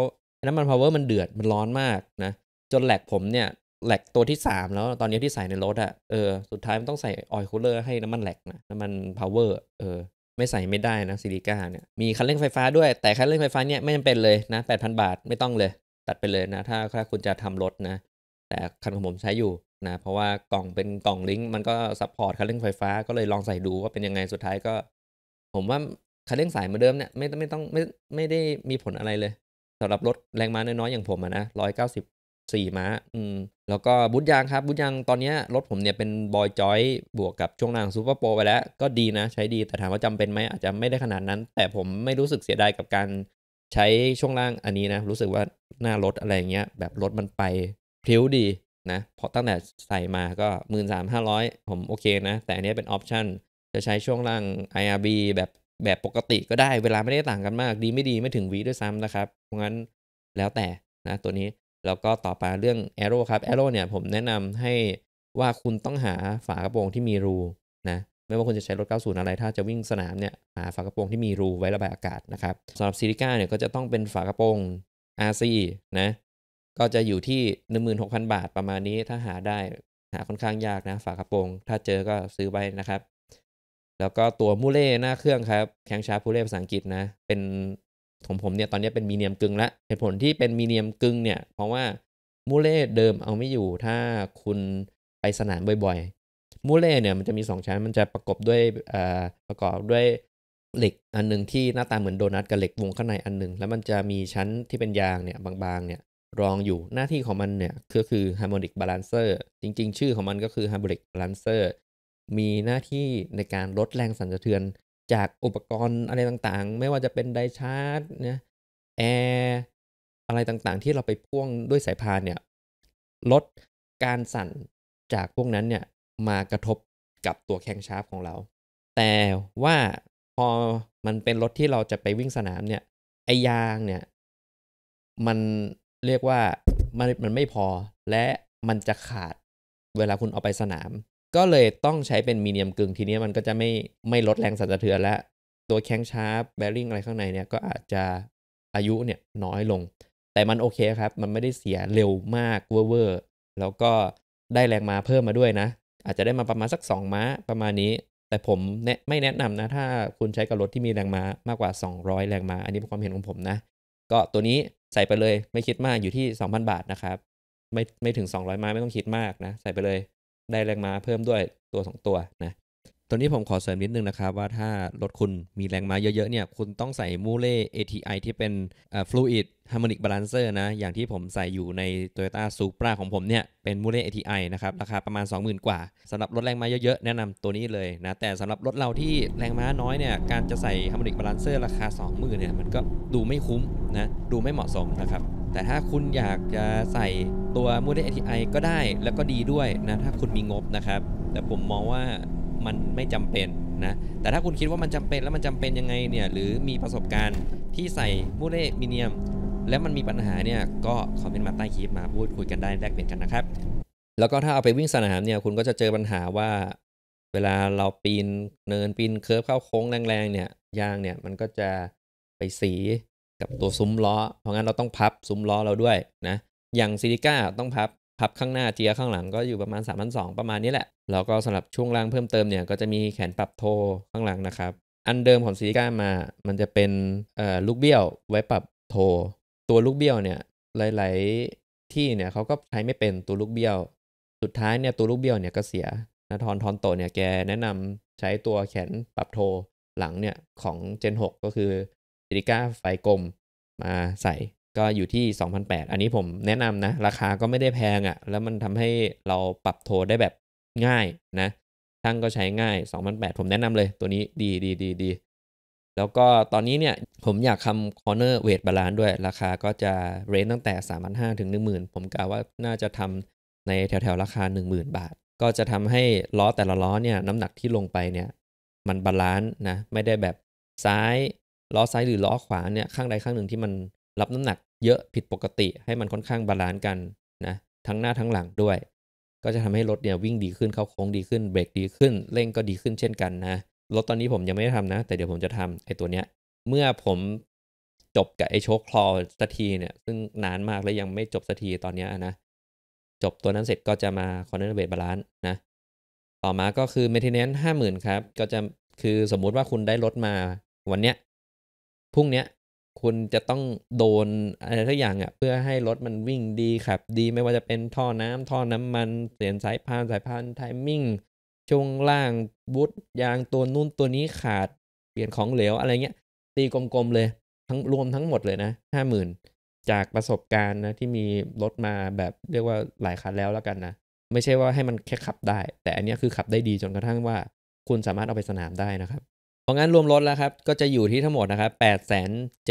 [SPEAKER 1] น้ำมันพาวเวอร์มันเดือดมันร้อนมากนะ จนแหลกผมเนี่ย แหลกตัวที่สามแล้วตอนนี้ที่ใส่ในรถอะ่ะ เออ สุดท้ายมันต้องใส่ออยล์คูลเลอร์ให้น้ำมันแหลกนะ น้ำมันพาวเวอร์เออไม่ใส่ไม่ได้นะซิลิก้าเนี่ย มีคันเร่งไฟฟ้าด้วย แต่คันเร่งไฟฟ้าเนี่ยไม่จำเป็นเลยนะดพันบาทไม่ต้องเลย ตัดไปเลยนะ ถ้าถ้าคุณจะทำรถนะ แต่คันของผมใช้อยู่นะ เพราะว่ากล่องเป็นกล่องลิงก์มันก็ซัพพอร์ตคันเร่งไฟฟ้า ก็เลยลองใส่ดูว่าเป็นยังไง สุดท้ายก็ผมว่าคันเร่งสายเหมือนเดิมเนี่ยไม่ไม่ต้องไม่ไม่ได้มีผลอะไรเลย สำหรับรถแรงม้าน้อยๆ อย่างผมะนะร้อยเก้าสิบสี่ม้าอืมแล้วก็บูทยางครับบูทยางตอนนี้รถผมเนี่ยเป็นบอยจอยบวกกับช่วงล่างซูเปอร์โปรไปแล้วก็ดีนะ ใช้ดี แต่ถามว่าจำเป็นไหมอาจจะไม่ได้ขนาดนั้น แต่ผมไม่รู้สึกเสียดายกับการ ใช้ช่วงล่างอันนี้นะ รู้สึกว่า หน้ารถอะไรเงี้ยแบบรถมันไปพลิ้วดีนะเพราะตั้งแต่ใส่มาก็หมื่นสามห้าร้อยผมโอเคนะแต่อันนี้เป็นออปชั่นจะใช้ช่วงล่าง IRB แบบแบบปกติก็ได้เวลาไม่ได้ต่างกันมาก ดีไม่ดีไม่ถึงวีด้วยซ้ำนะครับเพราะงั้นแล้วแต่นะตัวนี้ แล้วก็ต่อไปเรื่อง a อ r o ่ครับ a อ r o ่เนี่ย ผมแนะนำให้ว่าคุณต้องหาฝากระโปรงที่มีรูนะไม่ว่าคุณจะใช้รถ 90 อะไร ถ้าจะวิ่งสนามเนี่ย หาฝากระโปรงที่มีรูไว้ระบายอากาศนะครับสำหรับซิลิก้าเนี่ยก็จะต้องเป็นฝากระโปรง RC นะ ก็จะอยู่ที่16,000บาทประมาณนี้ถ้าหาได้หาค่อนข้างยากนะ ฝากระโปรง ถ้าเจอก็ซื้อไปนะครับแล้วก็ตัวมูเล่หน้าเครื่องครับแข้งชาร์ปูเล่ภาษาอังกฤษนะเป็นของผมเนี่ยตอนนี้เป็นมีเนียมกึ่งละเหตุผลที่เป็นมีเนียมกึ่งเนี่ยเพราะว่ามูเล่เดิมเอาไม่อยู่ถ้าคุณไปสนามบ่อยๆมูเล่เนี่ยมันจะมี2ชั้นมันจะประกอบด้วยประกอบด้วยเหล็กอันหนึ่งที่หน้าตาเหมือนโดนัทกับเหล็กวงข้างในอันหนึ่งแล้วมันจะมีชั้นที่เป็นยางเนี่ยบางๆเนี่ยรองอยู่หน้าที่ของมันเนี่ยก็คือฮาร์โมนิกบาลานเซอร์จริงๆ ชื่อของมันก็คือฮา์โมนิกบาลานเซอร์มีหน้าที่ในการลดแรงสั่นสะเทือนจากอุปกรณ์อะไรต่างๆ ไม่ว่าจะเป็นไดชาร์จนะแอร์อะไรต่างๆที่เราไปพ่วงด้วยสายพานเนี่ย ลดการสั่นจากพวกนั้นเนี่ยมากระทบกับตัวแข้งชาร์ปของเรา แต่ว่าพอมันเป็นรถที่เราจะไปวิ่งสนามเนี่ยไอยางเนี่ยมันเรียกว่ามันมันไม่พอและมันจะขาดเวลาคุณเอาไปสนามก็เลยต้องใช้เป็นมีเนียมกึ่ง ทีนี้มันก็จะไม่ไม่ลดแรงสั่นสะเทือนแล้วตัวแข็งชาร์ปแบริ่งอะไรข้างในเนี่ยก็อาจจะอายุเนี่ยน้อยลง แต่มันโอเคครับ มันไม่ได้เสียเร็วมากเวอร์ แล้วก็ได้แรงมาเพิ่มมาด้วยนะ อาจจะได้มาประมาณสัก 2 ม้าประมาณนี้ แต่ผมนไม่แนะนำนะ ถ้าคุณใช้กับรถที่มีแรงม้ามากกว่า 200 แรงม้าอันนี้เป็นความเห็นของผมนะก็ตัวนี้ใส่ไปเลย ไม่คิดมากอยู่ที่ 2,000บาทนะครับไม่ไม่ถึง 200 ม้าไม่ต้องคิดมากนะ ใส่ไปเลยได้แรงม้าเพิ่มด้วยตัวสองตัวนะตัวนี้ผมขอเสริมนิดนึงนะครับว่าถ้ารถคุณมีแรงม้าเยอะๆเนี่ยคุณต้องใส่มูเล่ ATI ที่เป็น Fluid Harmonic Balancer นะ อย่างที่ผมใส่อยู่ใน Toyota Supra ของผมเนี่ยเป็นมูเล่ ATI นะครับ ราคาประมาณ 20,000 กว่าสำหรับรถแรงม้าเยอะๆ แนะนำตัวนี้เลยนะแต่สำหรับรถเราที่แรงม้าน้อยเนี่ยการจะใส่ Harmonic Balancer ราคา 20,000เนี่ยมันก็ดูไม่คุ้มนะดูไม่เหมาะสมนะครับแต่ถ้าคุณอยากจะใส่ตัวมูเล่ ATI ก็ได้แล้วก็ดีด้วยนะถ้าคุณมีงบนะครับแต่ผมมองว่ามันไม่จำเป็นนะแต่ถ้าคุณคิดว่ามันจำเป็นแล้วมันจำเป็นยังไงเนี่ยหรือมีประสบการณ์ที่ใส่มูเลมิเนียม แล้วมันมีปัญหาเนี่ยก็ คอมเมนต์มาใต้คลิป มาพูดคุยกันได้แลกเปลี่ยนกันนะครับ แล้วก็ถ้า เอาไปวิ่งสนามเนี่ยคุณก็จะเจอปัญหาว่า เวลาเราปีนเนินปีนเคิร์ฟเข้าโค้งแรงๆเนี่ยยางเนี่ยมันก็จะไปสีกับตัวซุ้มล้อ เพราะงั้นเราต้องพับซุ้มล้อเราด้วยนะอย่างซิลิก้าต้องพับพับข้างหน้าเจียข้างหลังก็อยู่ประมาณ 3 2 0 0ประมาณนี้แหละแล้วก็สำหรับช่วงล่างเพิ่มเติมเนี่ย ก็จะมีแขนปรับโทข้างหลังนะครับ อันเดิมของซีก้ามามันจะเป็นลูกเบี้ยวไว้ปรับโท ตัวลูกเบี้ยวเนี่ยหลาย ๆที่เนี่ยเขาก็ใช้ไม่เป็นตัวลูกเบี้ยว สุดท้ายเนี่ยตัวลูกเบี้ยวเนี่ยก็เสียนะทอนทอนโตเนี่ยแกแนะนำใช้ตัวแขนปรับโทหลังเนี่ยของเจน6ก็คือซีิก้าไฟกลมมาใส่ก็อยู่ที่2008อันนี้ผมแนะนำนะ ราคาก็ไม่ได้แพงอะ่ะ แล้วมันทำให้เราปรับโทรได้แบบง่ายนะช่างก็ใช้ง่าย2008ผมแนะนำเลยตัวนี้ดีดีดีดี แล้วก็ตอนนี้เนี่ย ผมอยากทำคอเนอร์เวทบาลานด้วย ราคาก็จะเรนตั้งแต่ 3,500 ถึง 10,000 ผมกะว่าน่าจะทำในแถวแถวราคา 10,000 บาท ก็จะทำให้ล้อแต่ละล้อเนี่ยน้ำหนักที่ลงไปเนี่ย มันบาลานซ์นะไม่ได้แบบซ้ายล้อซ้ายหรือล้อขวาเนี่ยข้างใดข้างหนึ่งที่มันรับน้ำหนักเยอะผิดปกติให้มันค่อนข้างบาลานซ์กันนะ ทั้งหน้าทั้งหลังด้วย ก็จะทำให้รถเนี่ยวิ่งดีขึ้นเข้าโค้งดีขึ้นเบรกดีขึ้นเร่งก็ดีขึ้นเช่นกันนะรถตอนนี้ผมยังไม่ได้ทำนะ แต่เดี๋ยวผมจะทำไอ้ตัวเนี้ย เมื่อผมจบกับไอ้โชคคลอสักทีเนี่ย ซึ่งนานมากแล้วยังไม่จบสักทีตอนเนี้ยนะ จบตัวนั้นเสร็จก็จะมาคอนเนอร์เบรคบาลานซ์นะต่อมาก็คือเมทเทน n นน c ์ห้าหมื่นครับก็จะคือสมมุติว่าคุณได้รถมา วันเนี้ยพรุ่งเนี้ยคุณจะต้องโดนอะไรทุกอย่างอะ่ะเพื่อให้รถมันวิ่งดีขับ ดีไม่ว่าจะเป็นท่อน้ำ ท่อน้ำมันเปลี่ยนสายพานสายพานไทมิ่งช่วงล่างบูตยางตัวนู่นตัวนี้ขาดเปลี่ยนของเหลวอะไรเงี้ยตีกลมๆเลยทั้งรวมทั้งหมดเลยนะห้าหมื่นจากประสบการณ์นะที่มีรถมาแบบเรียกว่าหลายคันแล้วแล้วกันนะ ไม่ใช่ว่าให้มันแค่ขับได้ แต่อันนี้คือขับได้ดีจนกระทั่งว่า คุณสามารถเอาไปสนามได้นะครับเพราะงั้น รวมรถแล้วครับ ก็จะอยู่ที่ทั้งหมดนะครับ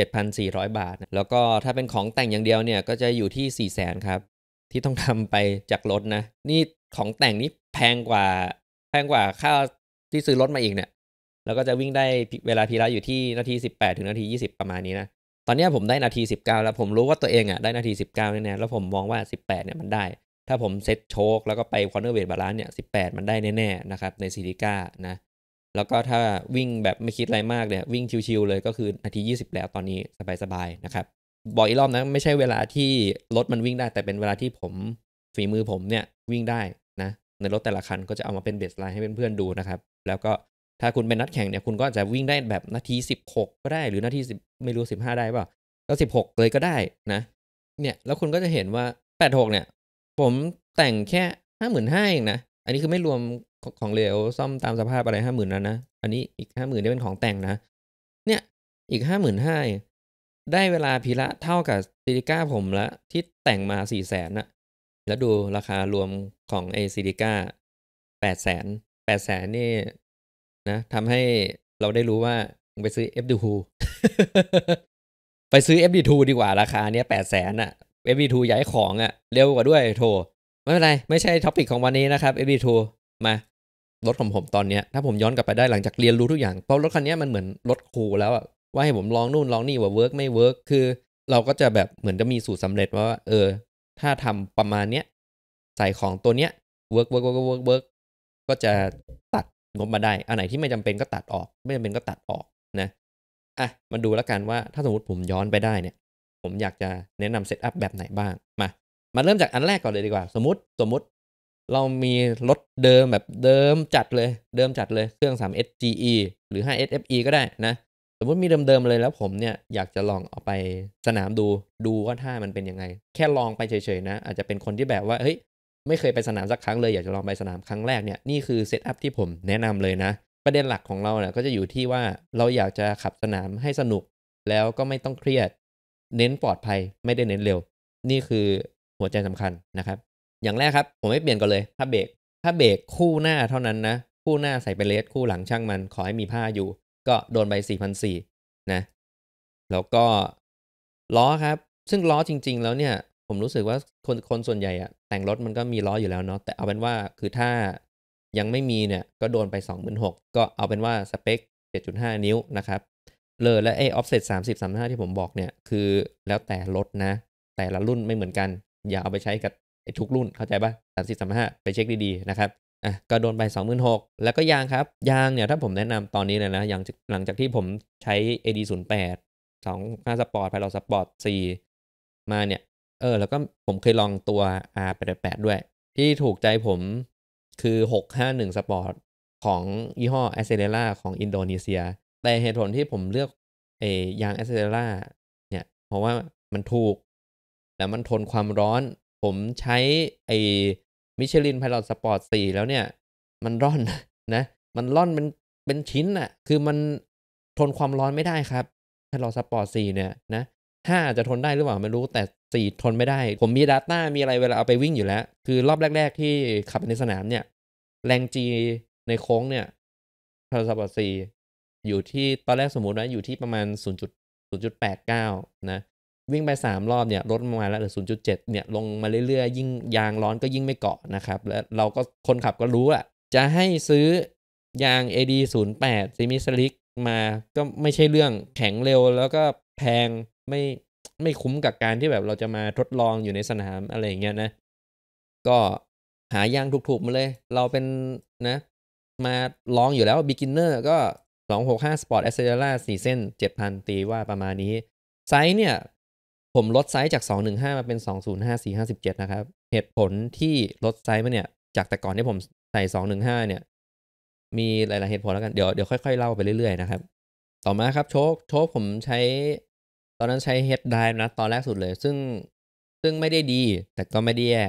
[SPEAKER 1] 87,400 บาท แล้วก็ถ้าเป็นของแต่งอย่างเดียวเนี่ย ก็จะอยู่ที่ 4 0 0 0 0 0 ครับที่ต้องทำไปจากรถนะนี่ของแต่งนี่แพงกว่า แพงกว่าค่าที่ซื้อรถมาอีกเนี่ย แล้วก็จะวิ่งได้เวลาพีระอยู่ที่นาที 18 ถึงนาที 20 ประมาณนี้นะตอนนี้ผมได้นาที 19 แล้วผมรู้ว่าตัวเองอะ่ะได้นาที 19 แน่ๆแล้วผมมองว่า 18 เนี่ยมันได้ ถ้าผมเซ็ตโชคแล้วก็ไปคอนเนอร์เวทบาลานซ์เนี่ย 18 มันได้แน่ๆนะครับ ในซีดิก้านะแล้วก็ถ้าวิ่งแบบไม่คิดอะไรมากเนี่ย วิ่งชิวๆเลยก็คือนาที 20 แล้วตอนนี้สบายๆนะครับบอกอีกรอบนะ ไม่ใช่เวลาที่ รถมันวิ่งได้แต่เป็นเวลาที่ผมฝีมือผมเนี่ยวิ่งได้นะ ในรถแต่ละคันก็จะเอามาเป็นเบสไลน์ให้เพื่อนๆดูนะครับ แล้วก็ถ้าคุณเป็นนัดแข่งเนี่ยคุณก็จะวิ่งได้แบบนาที16ก็ได้ หรือนาที10ไม่รู้15ได้ป่าก็16 เลยก็ได้นะเนี่ยแล้วคุณก็จะเห็นว่า86เนี่ย ผมแต่งแค่5 5 0 0 0เองนะ อันนี้คือไม่รวมของเหลวซ่อมตามสภาพอะไรห้าหมื่นแล้วนะ อันนี้อีกห้าหมื่นได้เป็นของแต่งนะ เนี่ย อีกห้าหมื่นห้าได้เวลาพีละเท่ากับซิลิก้าผมละที่แต่งมาสี่แสนนะแล้วดูราคารวมของไอซิลิก้าแปดแสนแปดแสนนี่นะทำให้เราได้รู้ว่าไปซื้อ f ดูไปซื้อ f อฟดีกว่าราคาเนี้ยแปดแสนอะฟดีทูย้ายของอะเร็วกว่าด้วยโทรไม่เป็นไรไม่ใช่ท็อปิกของวันนี้นะครับ f ทูมารถของผมตอนเนี้ยถ้าผมย้อนกลับไปได้หลังจากเรียนรู้ทุกอย่างเพราะรถคันนี้มันเหมือนรถครูแล้วอะว่าให้ผมลองนู่นลองนี่ว่าเวิร์กไม่เวิร์กคือ เราก็จะแบบเหมือนจะมีสูตรสาเร็จว่าเออ ถ้าทำประมาณเนี้ยใส่ของตัวเนี้ยเวิร์กเวิร์กเวิร์กเวิร์กก็จะตัดงบมาได้อันไหนที่ไม่จำเป็นก็ตัดออกไม่จำเป็นก็ตัดออกนะอ่ะมาดูแล้วกันว่าถ้าสมมติผมย้อนไปได้เนี่ยผมอยากจะแนะนำเซตอัพแบบไหนบ้างมามาเริ่มจากอันแรกก่อนเลยดีกว่า สมมติสมมติเรามีรถเดิมแบบเดิมจัดเลย เดิมจัดเลย เครื่อง 3S GE หรือ 5S FE ก็ได้นะสมมติมีเดิมๆเลยแล้วผมเนี่ยอยากจะลองเอาไปสนามดู ดูว่าท่ามันเป็นยังไง แค่ลองไปเฉย ๆ นะ อาจจะเป็นคนที่แบบว่าเฮ้ย ไม่เคยไปสนามสักครั้งเลย อยากจะลองไปสนามครั้งแรกเนี่ยนี่คือเซตอัพที่ผมแนะนำเลยนะ ประเด็นหลักของเราเนี่ยก็จะอยู่ที่ว่าเราอยากจะขับสนามให้สนุก แล้วก็ไม่ต้องเครียด เน้นปลอดภัยไม่ได้เน้นเร็ว นี่คือหัวใจสำคัญนะครับอย่างแรกครับผมไม่เปลี่ยนก่อนเลยถ้าเบรกถ้าเบรกคู่หน้าเท่านั้นนะ คู่หน้าใส่เป็นเลสคู่หลังช่างมัน ขอให้มีผ้าอยู่ ก็โดนไปสี่พันสี่นะแล้วก็ล้อครับซึ่งล้อจริงๆแล้วเนี่ยผมรู้สึกว่าคนคนส่วนใหญ่อะแต่งรถมันก็มีล้ออยู่แล้วเนาะแต่เอาเป็นว่าคือถ้ายังไม่มีเนี่ยก็โดนไป 26,000 ก็เอาเป็นว่าสเปค 7.5 นิ้วนะครับเลอและไอออฟเซตสามสิบสามห้าที่ผมบอกเนี่ยคือแล้วแต่รถนะ แต่ละรุ่นไม่เหมือนกัน อย่าเอาไปใช้กับทุกรุ่นเข้าใจปะสามสิบสามห้าไปเช็คดีๆ นะครับอ่ะก็โดนไปสองหื่นหกแล้วก็ยางครับ ยางเนี่ยถ้าผมแนะนำตอนนี้เลยนะยางหลังจากที่ผมใช้ AD 0 8 2 5 Sport p i สปอร์ตสี4มาเนี่ย เออแล้วก็ผมเคยลองตัว R 8 8ด้วย ที่ถูกใจผมคือ 651ปอร์ตของยี่ห้อ a c e l e r a ของอินโดนีเซีย แต่เหตุผลที่ผมเลือกเอยาง a c e l e r a เนี่ย เพราะว่ามันถูก แล้วมันทนความร้อนผมใช้ไอ้มิชลินพายอตสปอร์ตสี่แล้วเนี่ย มันร่อนนะ มันร่อนเป็นเป็นชิ้นอะคือมันทนความร้อนไม่ได้ครับพายอตสปอร์ตสี่เนี่ยนะห้าจะทนได้หรือเปล่า ไม่รู้แต่สี่ทนไม่ได้ ผมมีดัตต้ามีอะไรเวลาเอาไปวิ่งอยู่แล้ว คือรอบแรก ๆที่ขับในสนามเนี่ย แรงจีในโค้งเนี่ยพายอตสปอร์ตสี่อยู่ที่ตอนแรกสมมติว่าอยู่ที่ประมาณ0.0.89 นะวิ่งไป 3 รอบเนี่ยลดมาแล้วเหลือ 0.7 เนี่ย ลงมาเรื่อยๆ ยิ่งยางร้อนก็ยิ่งไม่เกาะนะครับ และเราก็คนขับก็รู้อะจะให้ซื้อยาง AD 0 8ซิมิสลิกมาก็ไม่ใช่เรื่องแข็งเร็วแล้วก็แพงไม่ไม่คุ้มกับการที่แบบเราจะมาทดลองอยู่ในสนาม อะไรอย่างเงี้ยนะ ก็หายางถูกๆมาเลย เราเป็น นะ มาลองอยู่แล้วบิ๊กินเนอร์ก็ 265 Sport a c c e l e r a 4เส้น7,000ตีว่าประมาณนี้ไซส์เนี่ยผมลดไซส์จาก 215 มาเป็น 205457นะครับเหตุผลที่ลดไซส์มาเนี่ย จากแต่ก่อนที่ผมใส่ 215 เนี่ย มีหลาย ๆ เหตุผลแล้วกันเดี๋ยวเดี๋ยวค่อยๆ เล่าไปเรื่อย ๆ นะครับ ต่อมาครับโชคโชคผมใช้ตอนนั้นใช้ head d ร i v e นะ ตอนแรกสุดเลย ซึ่งซึ่งไม่ได้ดีแต่ก็ไม่ได้แย่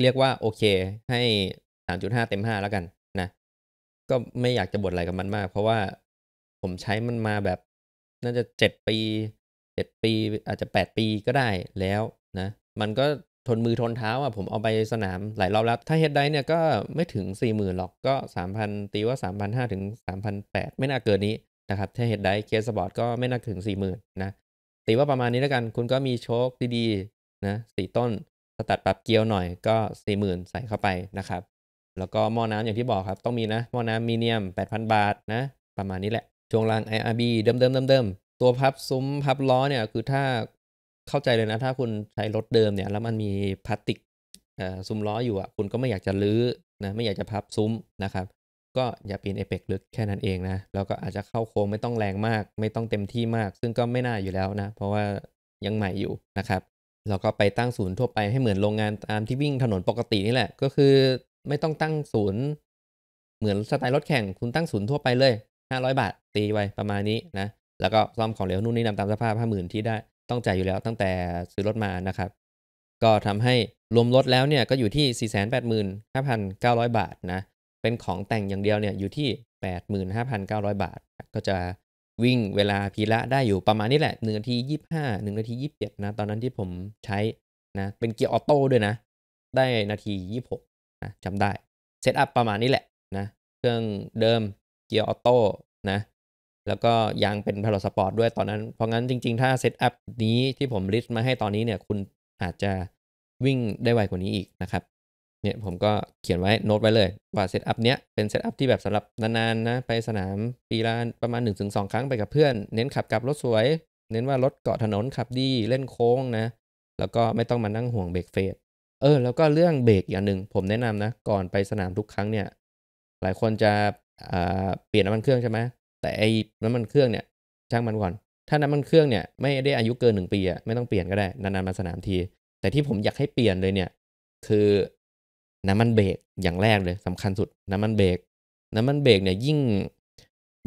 [SPEAKER 1] เรียกว่าโอเค ให้ 3.5 เต็ม5แล้วกันนะก็ไม่อยากจะบ่นอะไรกับมันมาก เพราะว่าผมใช้มันมาแบบน่าจะ7ปีเจ็ดปีอาจจะแปดปีก็ได้แล้วนะมันก็ทนมือทนเท้าอ่ะผมเอาไปสนามหลายรอบแล้ว ถ้าเฮดได้เนี่ยก็ไม่ถึงสี่หมื่นหรอกก็สามพันตีว่าสามพันห้าถึงสามพันแปดไม่น่าเกินนี้นะครับถ้าเฮดได้เคสบอร์ดก็ไม่น่าถึงสี่หมื่นนะตีว่าประมาณนี้แล้วกันคุณก็มีโชคดีๆนะสี่ต้นสตัดปรับเกียวหน่อยก็สี่หมื่นใส่เข้าไปนะครับแล้วก็หม้อน้ำอย่างที่บอกครับต้องมีนะหม้อน้ำมีเนียมแปดพันบาทนะประมาณนี้แหละช่วงล่าง IRB เดิมๆเดิมตัวพับซุ้ม พับล้อเนี่ยคือถ้าเข้าใจเลยนะ ถ้าคุณใช้รถเดิมเนี่ย แล้วมันมีพลาสติกซุ้มล้ออยู่อ่ะคุณก็ไม่อยากจะลื้อนะไม่อยากจะพับซุ้ม นะครับ ก็อย่าปีนเอเปกลึกแค่นั้นเองนะแล้วก็อาจจะเข้าโค้งไม่ต้องแรงมาก ไม่ต้องเต็มที่มาก ซึ่งก็ไม่น่าอยู่แล้วนะ เพราะว่ายังใหม่อยู่นะครับ เราก็ไปตั้งศูนย์ทั่วไปให้เหมือนโรงงานตามที่วิ่งถนนปกตินี่แหละ ก็คือไม่ต้องตั้งศูนย์ เหมือนสไตล์รถแข่ง คุณตั้งศูนย์ทั่วไปเลย500บาทตีไว้ประมาณนี้นะแล้วก็ซ่อมของเหลวนู่นนี่นำตามสภาพห้าหมื่นที่ได้ต้องจ่ายอยู่แล้วตั้งแต่ซื้อรถมานะครับ ก็ทำให้รวมรถแล้วเนี่ยก็อยู่ที่ 4 8 5 9 0 0 บาทนะ เป็นของแต่งอย่างเดียวเนี่ยอยู่ที่ 85,900 บาท ก็จะวิ่งเวลาพีละได้อยู่ประมาณนี้แหละ 1 นาที 25 1นาที27นะ ตอนนั้นที่ผมใช้นะ เป็นเกียร์ออโต้ด้วยนะ ได้นาที 26 นะจำได้เซตอัพประมาณนี้แหละนะเครื่องเดิมเกียร์ออโต้นะแล้วก็ยางเป็นพาราสปอร์ตด้วยตอนนั้น เพราะงั้นจริงๆ ถ้าเซตอัพนี้ที่ผมลิสต์มาให้ตอนนี้เนี่ย คุณอาจจะวิ่งได้ไวกว่านี้อีกนะครับ เนี่ยผมก็เขียนไว้โน้ตไว้เลย ว่าเซตอัพเนี้ยเป็นเซตอัพที่แบบสำหรับนาน ๆ นะ ไปสนามปีละประมาณ 1-2 ครั้งไปกับเพื่อน เน้นขับกับรถสวย เน้นว่ารถเกาะถนน ขับดีเล่นโค้งนะแล้วก็ไม่ต้องมานั่งห่วงเบรกเฟสเออแล้วก็เรื่องเบรกอย่างหนึ่งผมแนะนำนะก่อนไปสนามทุกครั้งเนี่ยหลายคนจะเปลี่ยนน้ำมันเครื่องใช่ไหมแต่ไอ้น้ำมันเครื่องเนี่ย ช่างมันก่อน ถ้าน้ำมันเครื่องเนี่ย ไม่ได้อายุเกินหนึ่งปีอะไม่ต้องเปลี่ยนก็ได้ นานๆมาสนามที แต่ที่ผมอยากให้เปลี่ยนเลยเนี่ย คือน้ำมันเบรกอย่างแรกเลยสำคัญสุด น้ำมันเบรกน้ำมันเบรกเนี่ยยิ่ง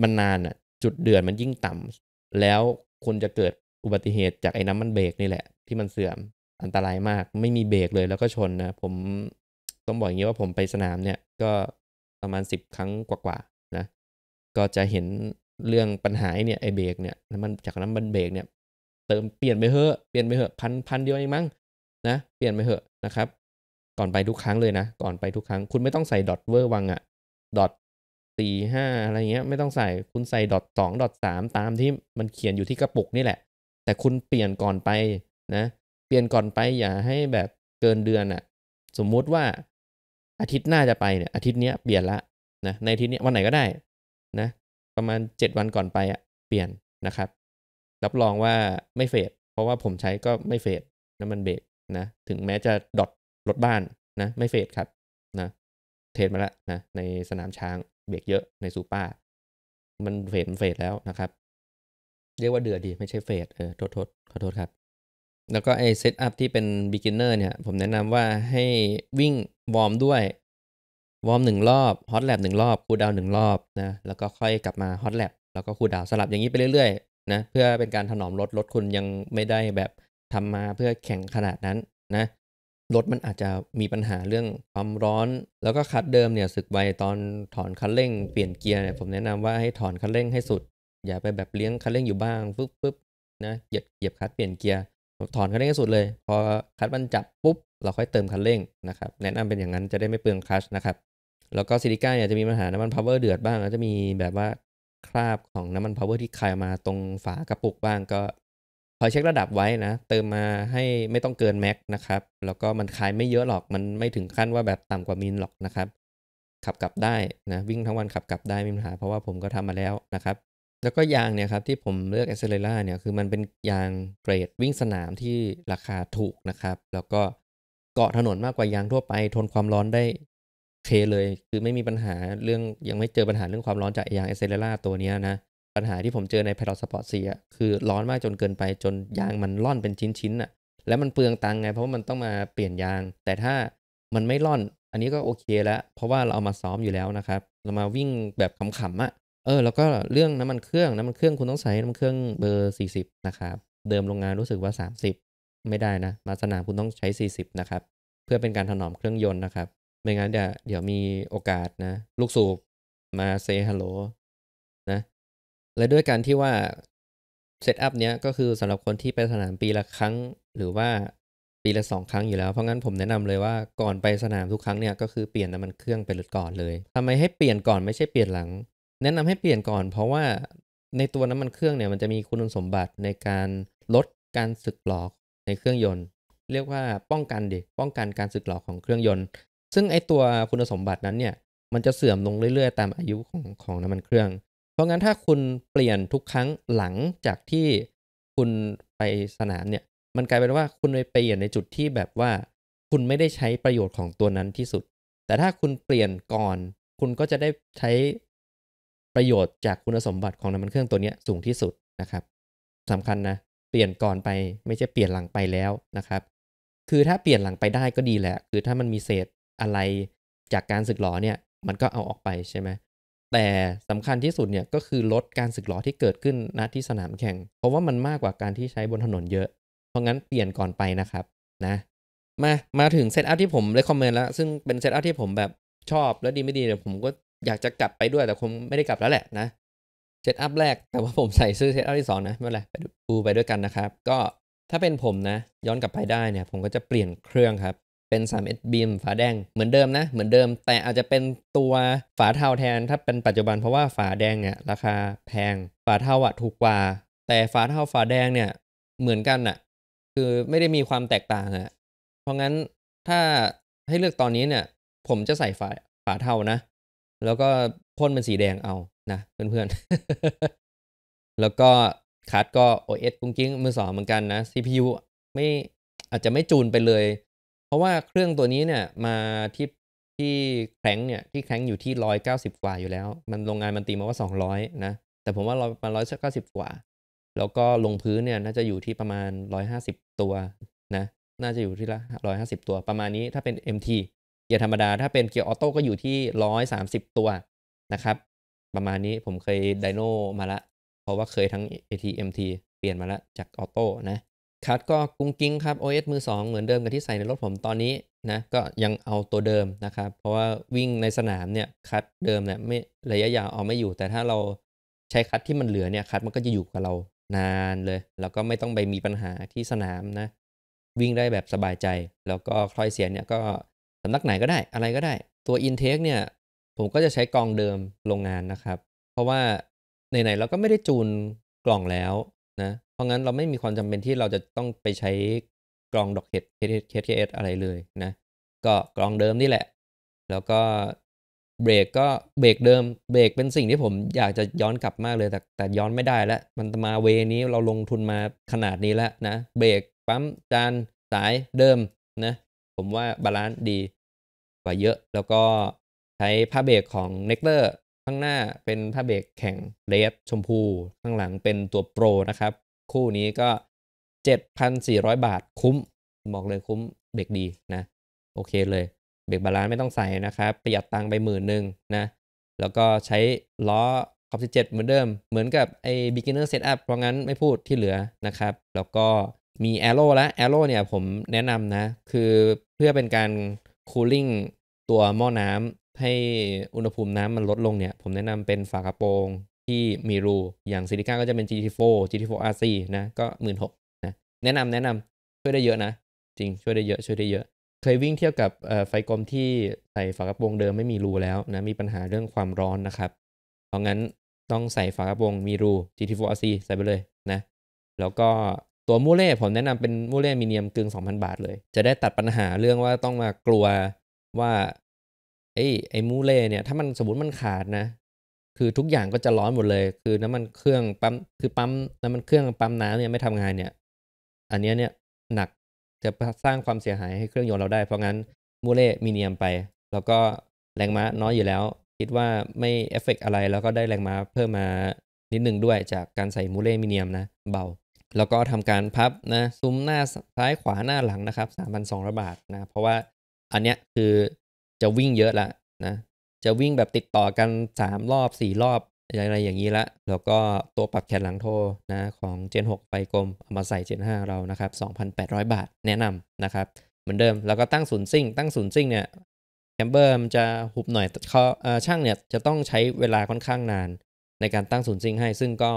[SPEAKER 1] มันนานอะจุดเดือดมันยิ่งต่ำแล้วคนจะเกิดอุบัติเหตุจากไอ้น้ำมันเบรกนี่แหละ ที่มันเสื่อมอันตรายมาก ไม่มีเบรกเลยแล้วก็ชนนะผมต้องบอกอย่างนี้ว่าผมไปสนามเนี่ยก็ประมาณสิบครั้งกว่าก็จะเห็นเรื่องปัญหาเนี่ยไอเบรกเนี่ยน้ำมันจากน้ำมันเบรกเนี่ย เติมเปลี่ยนไปเหอะเปลี่ยนไปเหอะพันพันเดียวเองมั้งนะ เปลี่ยนไปเหอะนะครับ ก่อนไปทุกครั้งเลยนะ ก่อนไปทุกครั้ง คุณไม่ต้องใส่ดอทเวอร์วังอะดอทสี่ห้าอะไรเงี้ยไม่ต้องใส่คุณใส่ดอทสองดอทสามตามที่มันเขียนอยู่ที่กระปุกนี่แหละ แต่คุณเปลี่ยนก่อนไปนะ เปลี่ยนก่อนไปอย่าให้แบบเกินเดือนอะสมมุติว่าอาทิตย์หน้าจะไปเนี่ยอาทิตย์เนี้ยเปลี่ยนละนะในอาทิตย์นี้วันไหนก็ได้นะประมาณ 7 วันก่อนไปอะ
[SPEAKER 2] เปลี่ยนนะครับ
[SPEAKER 1] รับรองว่าไม่เฟดเพราะว่าผมใช้ก็ไม่เฟดน้ำมันเบรกนะ ถึงแม้จะดอทรถบ้านนะ ไม่เฟดครับนะเทสมาแล้วนะในสนามช้างเบรกเยอะในซูเปอร์มันเฟดมันเฟดแล้วนะครับ เรียกว่าเดือดดี ไม่ใช่เฟดเออโทษโทษขอโทษครับ แล้วก็ไอเซตอัพที่เป็นเบรกเนอร์เนี่ย ผมแนะนำว่าให้วิ่งวอร์มด้วยวอร์มหนึ่งรอบฮอตแลบหนึ่งรอบคูดาวหนึ่งรอบนะแล้วก็ค่อยกลับมาฮอตแลบแล้วก็คูดาวสลับอย่างนี้ไปเรื่อยๆนะเพื่อเป็นการถนอมรถรถคุณยังไม่ได้แบบทำมาเพื่อแข่งขนาดนั้นนะรถมันอาจจะมีปัญหาเรื่องความร้อนแล้วก็คัดเดิมเนี่ยสึกไวตอนถอนคันเร่งเปลี่ยนเกียร์เนี่ยผมแนะนำว่าให้ถอนคันเร่งให้สุด อย่าไปแบบเลี้ยงคันเร่งอยู่บ้างปึ๊บปึ๊บนะเหยียบเหยียบคัดเปลี่ยนเกียร์ถอนคันเร่งให้สุดเลย พอคัดมันจับปุ๊บเราค่อยเติมคันเร่งนะครับ แนะนำเป็นอย่างนั้นจะได้ไม่เปลืองคลัชนะครับแล้วก็ซิลิก้าเนี่ยจะมีปัญหาน้ำมันพาวเวอร์เดือดบ้างแล้วจะมีแบบว่าคราบของน้ำมันพาวเวอร์ที่คายมาตรงฝากระปุกบ้างก็คอยเช็คระดับไว้นะ เติมมาให้ไม่ต้องเกินแม็กนะครับแล้วก็มันคายไม่เยอะหรอกมันไม่ถึงขั้นว่าแบบต่ำกว่ามินหรอกนะครับขับกลับได้นะวิ่งทั้งวันขับกลับได้ ไม่มีปัญหา เพราะว่าผมก็ทำมาแล้วนะครับ แล้วก็ยางเนี่ยครับที่ผมเลือก a เซเ l ล่าเนี่ยคือมันเป็นยางเกรดวิ่งสนามที่ราคาถูกนะครับ แล้วก็เกาะถนนมากกว่ายางทั่วไปทนความร้อนได้เคเลย คือไม่มีปัญหาเรื่องยังไม่เจอปัญหาเรื่องความร้อนจากยางเอเซเลราตัวนี้นะ ปัญหาที่ผมเจอใน p i l สปอร์ตซีอ่ะคือร้อนมากจนเกินไปจนยางมันล่อนเป็นชิ้นๆอ่ะ แล้วมันเปลืองตังไงเพราะว่ามันต้องมาเปลี่ยนยาง แต่ถ้ามันไม่ล่อน อันนี้ก็โอเคแล้ว เพราะว่าเราเอามาซ้อมอยู่แล้วนะครับเรามาวิ่งแบบขำๆอะ่ะเออแล้วก็เรื่องน้ำมันเครื่องน้ำมันเครื่องคุณต้องใส่น้ำมันเครื่องเบอร์ 40นะครับเดิมโรงงานรู้สึกว่า 30ไม่ได้นะ มาสนามคุณต้องใช้ 40 นะครับ เพื่อเป็นการถนอมเครื่องยนต์นะครับ ไม่งั้นเดี๋ยวเดี๋ยวมีโอกาสนะลูกสูบมาเซฮัลโหลนะและด้วยการที่ว่าเซตอัพเนี้ยก็คือสำหรับคนที่ไปสนามปีละครั้งหรือว่าปีละสองครั้งอยู่แล้ว เพราะงั้นผมแนะนำเลยว่าก่อนไปสนามทุกครั้งเนี่ยก็คือเปลี่ยนน้ำมันเครื่องไปหลุดก่อนเลย ทำไมให้เปลี่ยนก่อนไม่ใช่เปลี่ยนหลัง แนะนำให้เปลี่ยนก่อน เพราะว่าในตัวน้ำมันเครื่องเนี่ย มันจะมีคุณสมบัติในการลดการสึกหรอในเครื่องยนต์ เรียกว่าป้องกันดิป้องกันการสึกหรอของเครื่องยนต์ ซึ่งไอตัวคุณสมบัตินั้นเนี่ย มันจะเสื่อมลงเรื่อย ๆ ตามอายุของของน้ำมันเครื่อง เพราะงั้นถ้าคุณเปลี่ยนทุกครั้งหลังจากที่คุณไปสนามเนี่ยมันกลายเป็นว่าคุณไปเปลี่ยนในจุดที่แบบว่าคุณไม่ได้ใช้ประโยชน์ของตัวนั้นที่สุด แต่ถ้าคุณเปลี่ยนก่อน คุณก็จะได้ใช้ประโยชน์จากคุณสมบัติของน้ำมันเครื่องตัวนี้สูงที่สุดนะครับสำคัญนะปลี่ยนก่อนไปไม่ใช่เปลี่ยนหลังไปแล้วนะครับ คือถ้าเปลี่ยนหลังไปได้ก็ดีแหละ คือถ้ามันมีเศษอะไรจากการสึกหรอเนี่ยมันก็เอาออกไปใช่ไหม แต่สำคัญที่สุดเนี่ยก็คือลดการสึกหรอที่เกิดขึ้นณที่สนามแข่ง เพราะว่ามันมากกว่าการที่ใช้บนถนนเยอะ เพราะงั้นเปลี่ยนก่อนไปนะครับนะ มา มาถึงเซตอัพที่ผมเลคคอมเมนต์แล้ว ซึ่งเป็นเซตอัพที่ผมแบบชอบแล้วดีไม่ดีเดี๋ยวผมก็อยากจะกลับไปด้วยแต่คงไม่ได้กลับแล้วแหละนะเซตอัพแรกแต่ว่าผมใส่ซื้อเซตอัพที่สองนะ ไม่เป็นไรไปดูไปด้วยกันนะครับ ก็ถ้าเป็นผมนะ ย้อนกลับไปได้เนี่ย ผมก็จะเปลี่ยนเครื่องครับ เป็น 3S Beam ฝาแดงเหมือนเดิมนะ เหมือนเดิม แต่อาจจะเป็นตัวฝาเทาแทนถ้าเป็นปัจจุบันเพราะว่าฝาแดงเนี่ยราคาแพงฝาเทาอะถูกกว่า แต่ฝาเทาฝาแดงเนี่ยเหมือนกันอะคือไม่ได้มีความแตกต่างอะเพราะงั้นถ้าให้เลือกตอนนี้เนี่ย ผมจะใส่ฝาฝาเทานะแล้วก็พ่นเป็นสีแดงเอานะเพื่อนๆแล้วก็คัดก็ OS กุ้งกิ้งมือสองเหมือนกันนะ CPU ไม่อาจจะไม่จูนไปเลย เพราะว่าเครื่องตัวนี้เนี่ย มาที่ที่แข็งเนี่ยที่แข็งอยู่ที่ร้อยเก้าสิบกว่าอยู่แล้ว มันโรงงานมันตีมาว่าสองร้อยนะแต่ผมว่าเรามาร้อยเก้าสิบกว่าแล้วก็ลงพื้นเนี่ย น่าจะอยู่ที่ประมาณร้อยห้าสิบตัว นะ น่าจะอยู่ที่ละร้อยห้าสิบตัวประมาณนี้ถ้าเป็น MT เกียร์ธรรมดา ถ้าเป็นเกียร์ออโต้ก็อยู่ที่ร้อยสามสิบตัวนะครับประมาณนี้ผมเคยไดโนมาละ เพราะว่าเคยทั้ง ATMT เปลี่ยนมาละจากออโต้นะ คัดก็กุ้งกิ้งครับ OS มือ 2 เหมือนเดิมกับที่ใส่ในรถผมตอนนี้นะ ก็ยังเอาตัวเดิมนะครับ เพราะว่าวิ่งในสนามเนี่ยคัดเดิมเนี่ยไม่ระยะยาวเอาไม่อยู่ แต่ถ้าเราใช้คัดที่มันเหลือเนี่ยคัดมันก็จะอยู่กับเรานานเลย แล้วก็ไม่ต้องไปมีปัญหาที่สนามนะวิ่งได้แบบสบายใจ แล้วก็คลอยเสียเนี่ยก็สำนักไหนก็ได้ อะไรก็ได้ ตัวอินเทกเนี่ยผมก็จะใช้กองเดิมโรงงานนะครับ เพราะว่า ไหน ๆเราก็ไม่ได้จูนกล่องแล้วนะเพราะงั้นเราไม่มีความจำเป็นที่เราจะต้องไปใช้กล่องดอกเห็ด KTS อะไรเลยนะ ก็กล่องเดิมนี่แหละ แล้วก็เบรกก็เบรกเดิม เบรกเป็นสิ่งที่ผมอยากจะย้อนกลับมากเลยแต่แต่ย้อนไม่ได้แล้ว มันมาเวนี้เราลงทุนมาขนาดนี้แล้วนะ เบรกปั๊มจานสายเดิมนะผมว่าบาลานซ์ดี กว่าเยอะแล้วก็ใช้ผ้าเบรกของเนคเตอร์ข้างหน้าเป็นผ้าเบรกแข็งเลสชมพู ข้างหลังเป็นตัวโปรนะครับ คู่นี้ก็ 7,400 บาทคุ้ม บอกเลยคุ้มเบรกดีนะ โอเคเลย เบรกบาลานซ์ไม่ต้องใส่นะครับ ประหยัดตังค์ไปหมื่นหนึ่งนะแล้วก็ใช้ล้อขอบ17 เหมือนเดิม เหมือนกับไอ้ beginner setup เพราะงั้นไม่พูดที่เหลือนะครับ แล้วก็มี a อ r o ่และ a อ r o ่เนี่ยผมแนะนำนะ คือเพื่อเป็นการ cooling ตัวหม้อน้ำให้อุณหภูมิน้ำมันลดลงเนี่ย ผมแนะนำเป็นฝากระโปรงที่มีรูอย่างซิลิก้าก็จะเป็น GT4 GT4 RC นะ ก็หมื่นหกนะ แนะนำแนะนำช่วยได้เยอะนะ จริงช่วยได้เยอะช่วยได้เยอะ เคยวิ่งเที่ยวกับไฟกลมที่ใส่ฝากระโปรงเดิมไม่มีรูแล้วนะ มีปัญหาเรื่องความร้อนนะครับ เพราะงั้นต้องใส่ฝากระโปรงมีรู GT4 RC ใส่ไปเลยนะ แล้วก็ตัวมูเล่ผมแนะนำเป็นมูเล่มีเนียมกึ่ง2,000บาท เลย จะได้ตัดปัญหาเรื่องว่าต้องมากลัวว่าไอ้ไอ้มูเล่เนี่ยถ้ามันสมมติมันขาดนะ คือทุกอย่างก็จะร้อนหมดเลยคือน้ำมันเครื่องปั๊ม คือปั๊ม น้ำมันเครื่องปั๊มน้ำเนี่ยไม่ทำงานเนี่ยอันนี้เนี่ยหนักจะสร้างความเสียหายให้เครื่องยนต์เราได้เพราะงั้นมูเล่มีเนียมไป แล้วก็แรงม้าน้อยอยู่แล้ว คิดว่าไม่เอฟเฟกอะไร แล้วก็ได้แรงม้าเพิ่มมานิดหนึ่งด้วยจากการใส่มูเล่มีเนียมนะ เบา แล้วก็ทำการพับนะ ซุ้มหน้าซ้ายขวาหน้าหลังนะครับ 3,200บาทนะ เพราะว่าอันเนี้ยคือจะวิ่งเยอะละนะ จะวิ่งแบบติดต่อกัน 3 รอบ 4 รอบอะไรอย่างนี้ละ แล้วก็ตัวปรับแขนหลังโทนะของ Gen 6ไปกลม เอามาใส่ Gen 5เรานะครับ 2,800 บาทแนะนำนะครับเหมือนเดิมแล้วก็ตั้งศูนย์ซิ่ง ตั้งศูนย์ซิ่งเนี่ยแคมเบอร์มันจะหุบหน่อยเขาช่างเนี่ย จะต้องใช้เวลาค่อนข้างนาน ในการตั้งศูนย์ซิ่งให้ซึ่งก็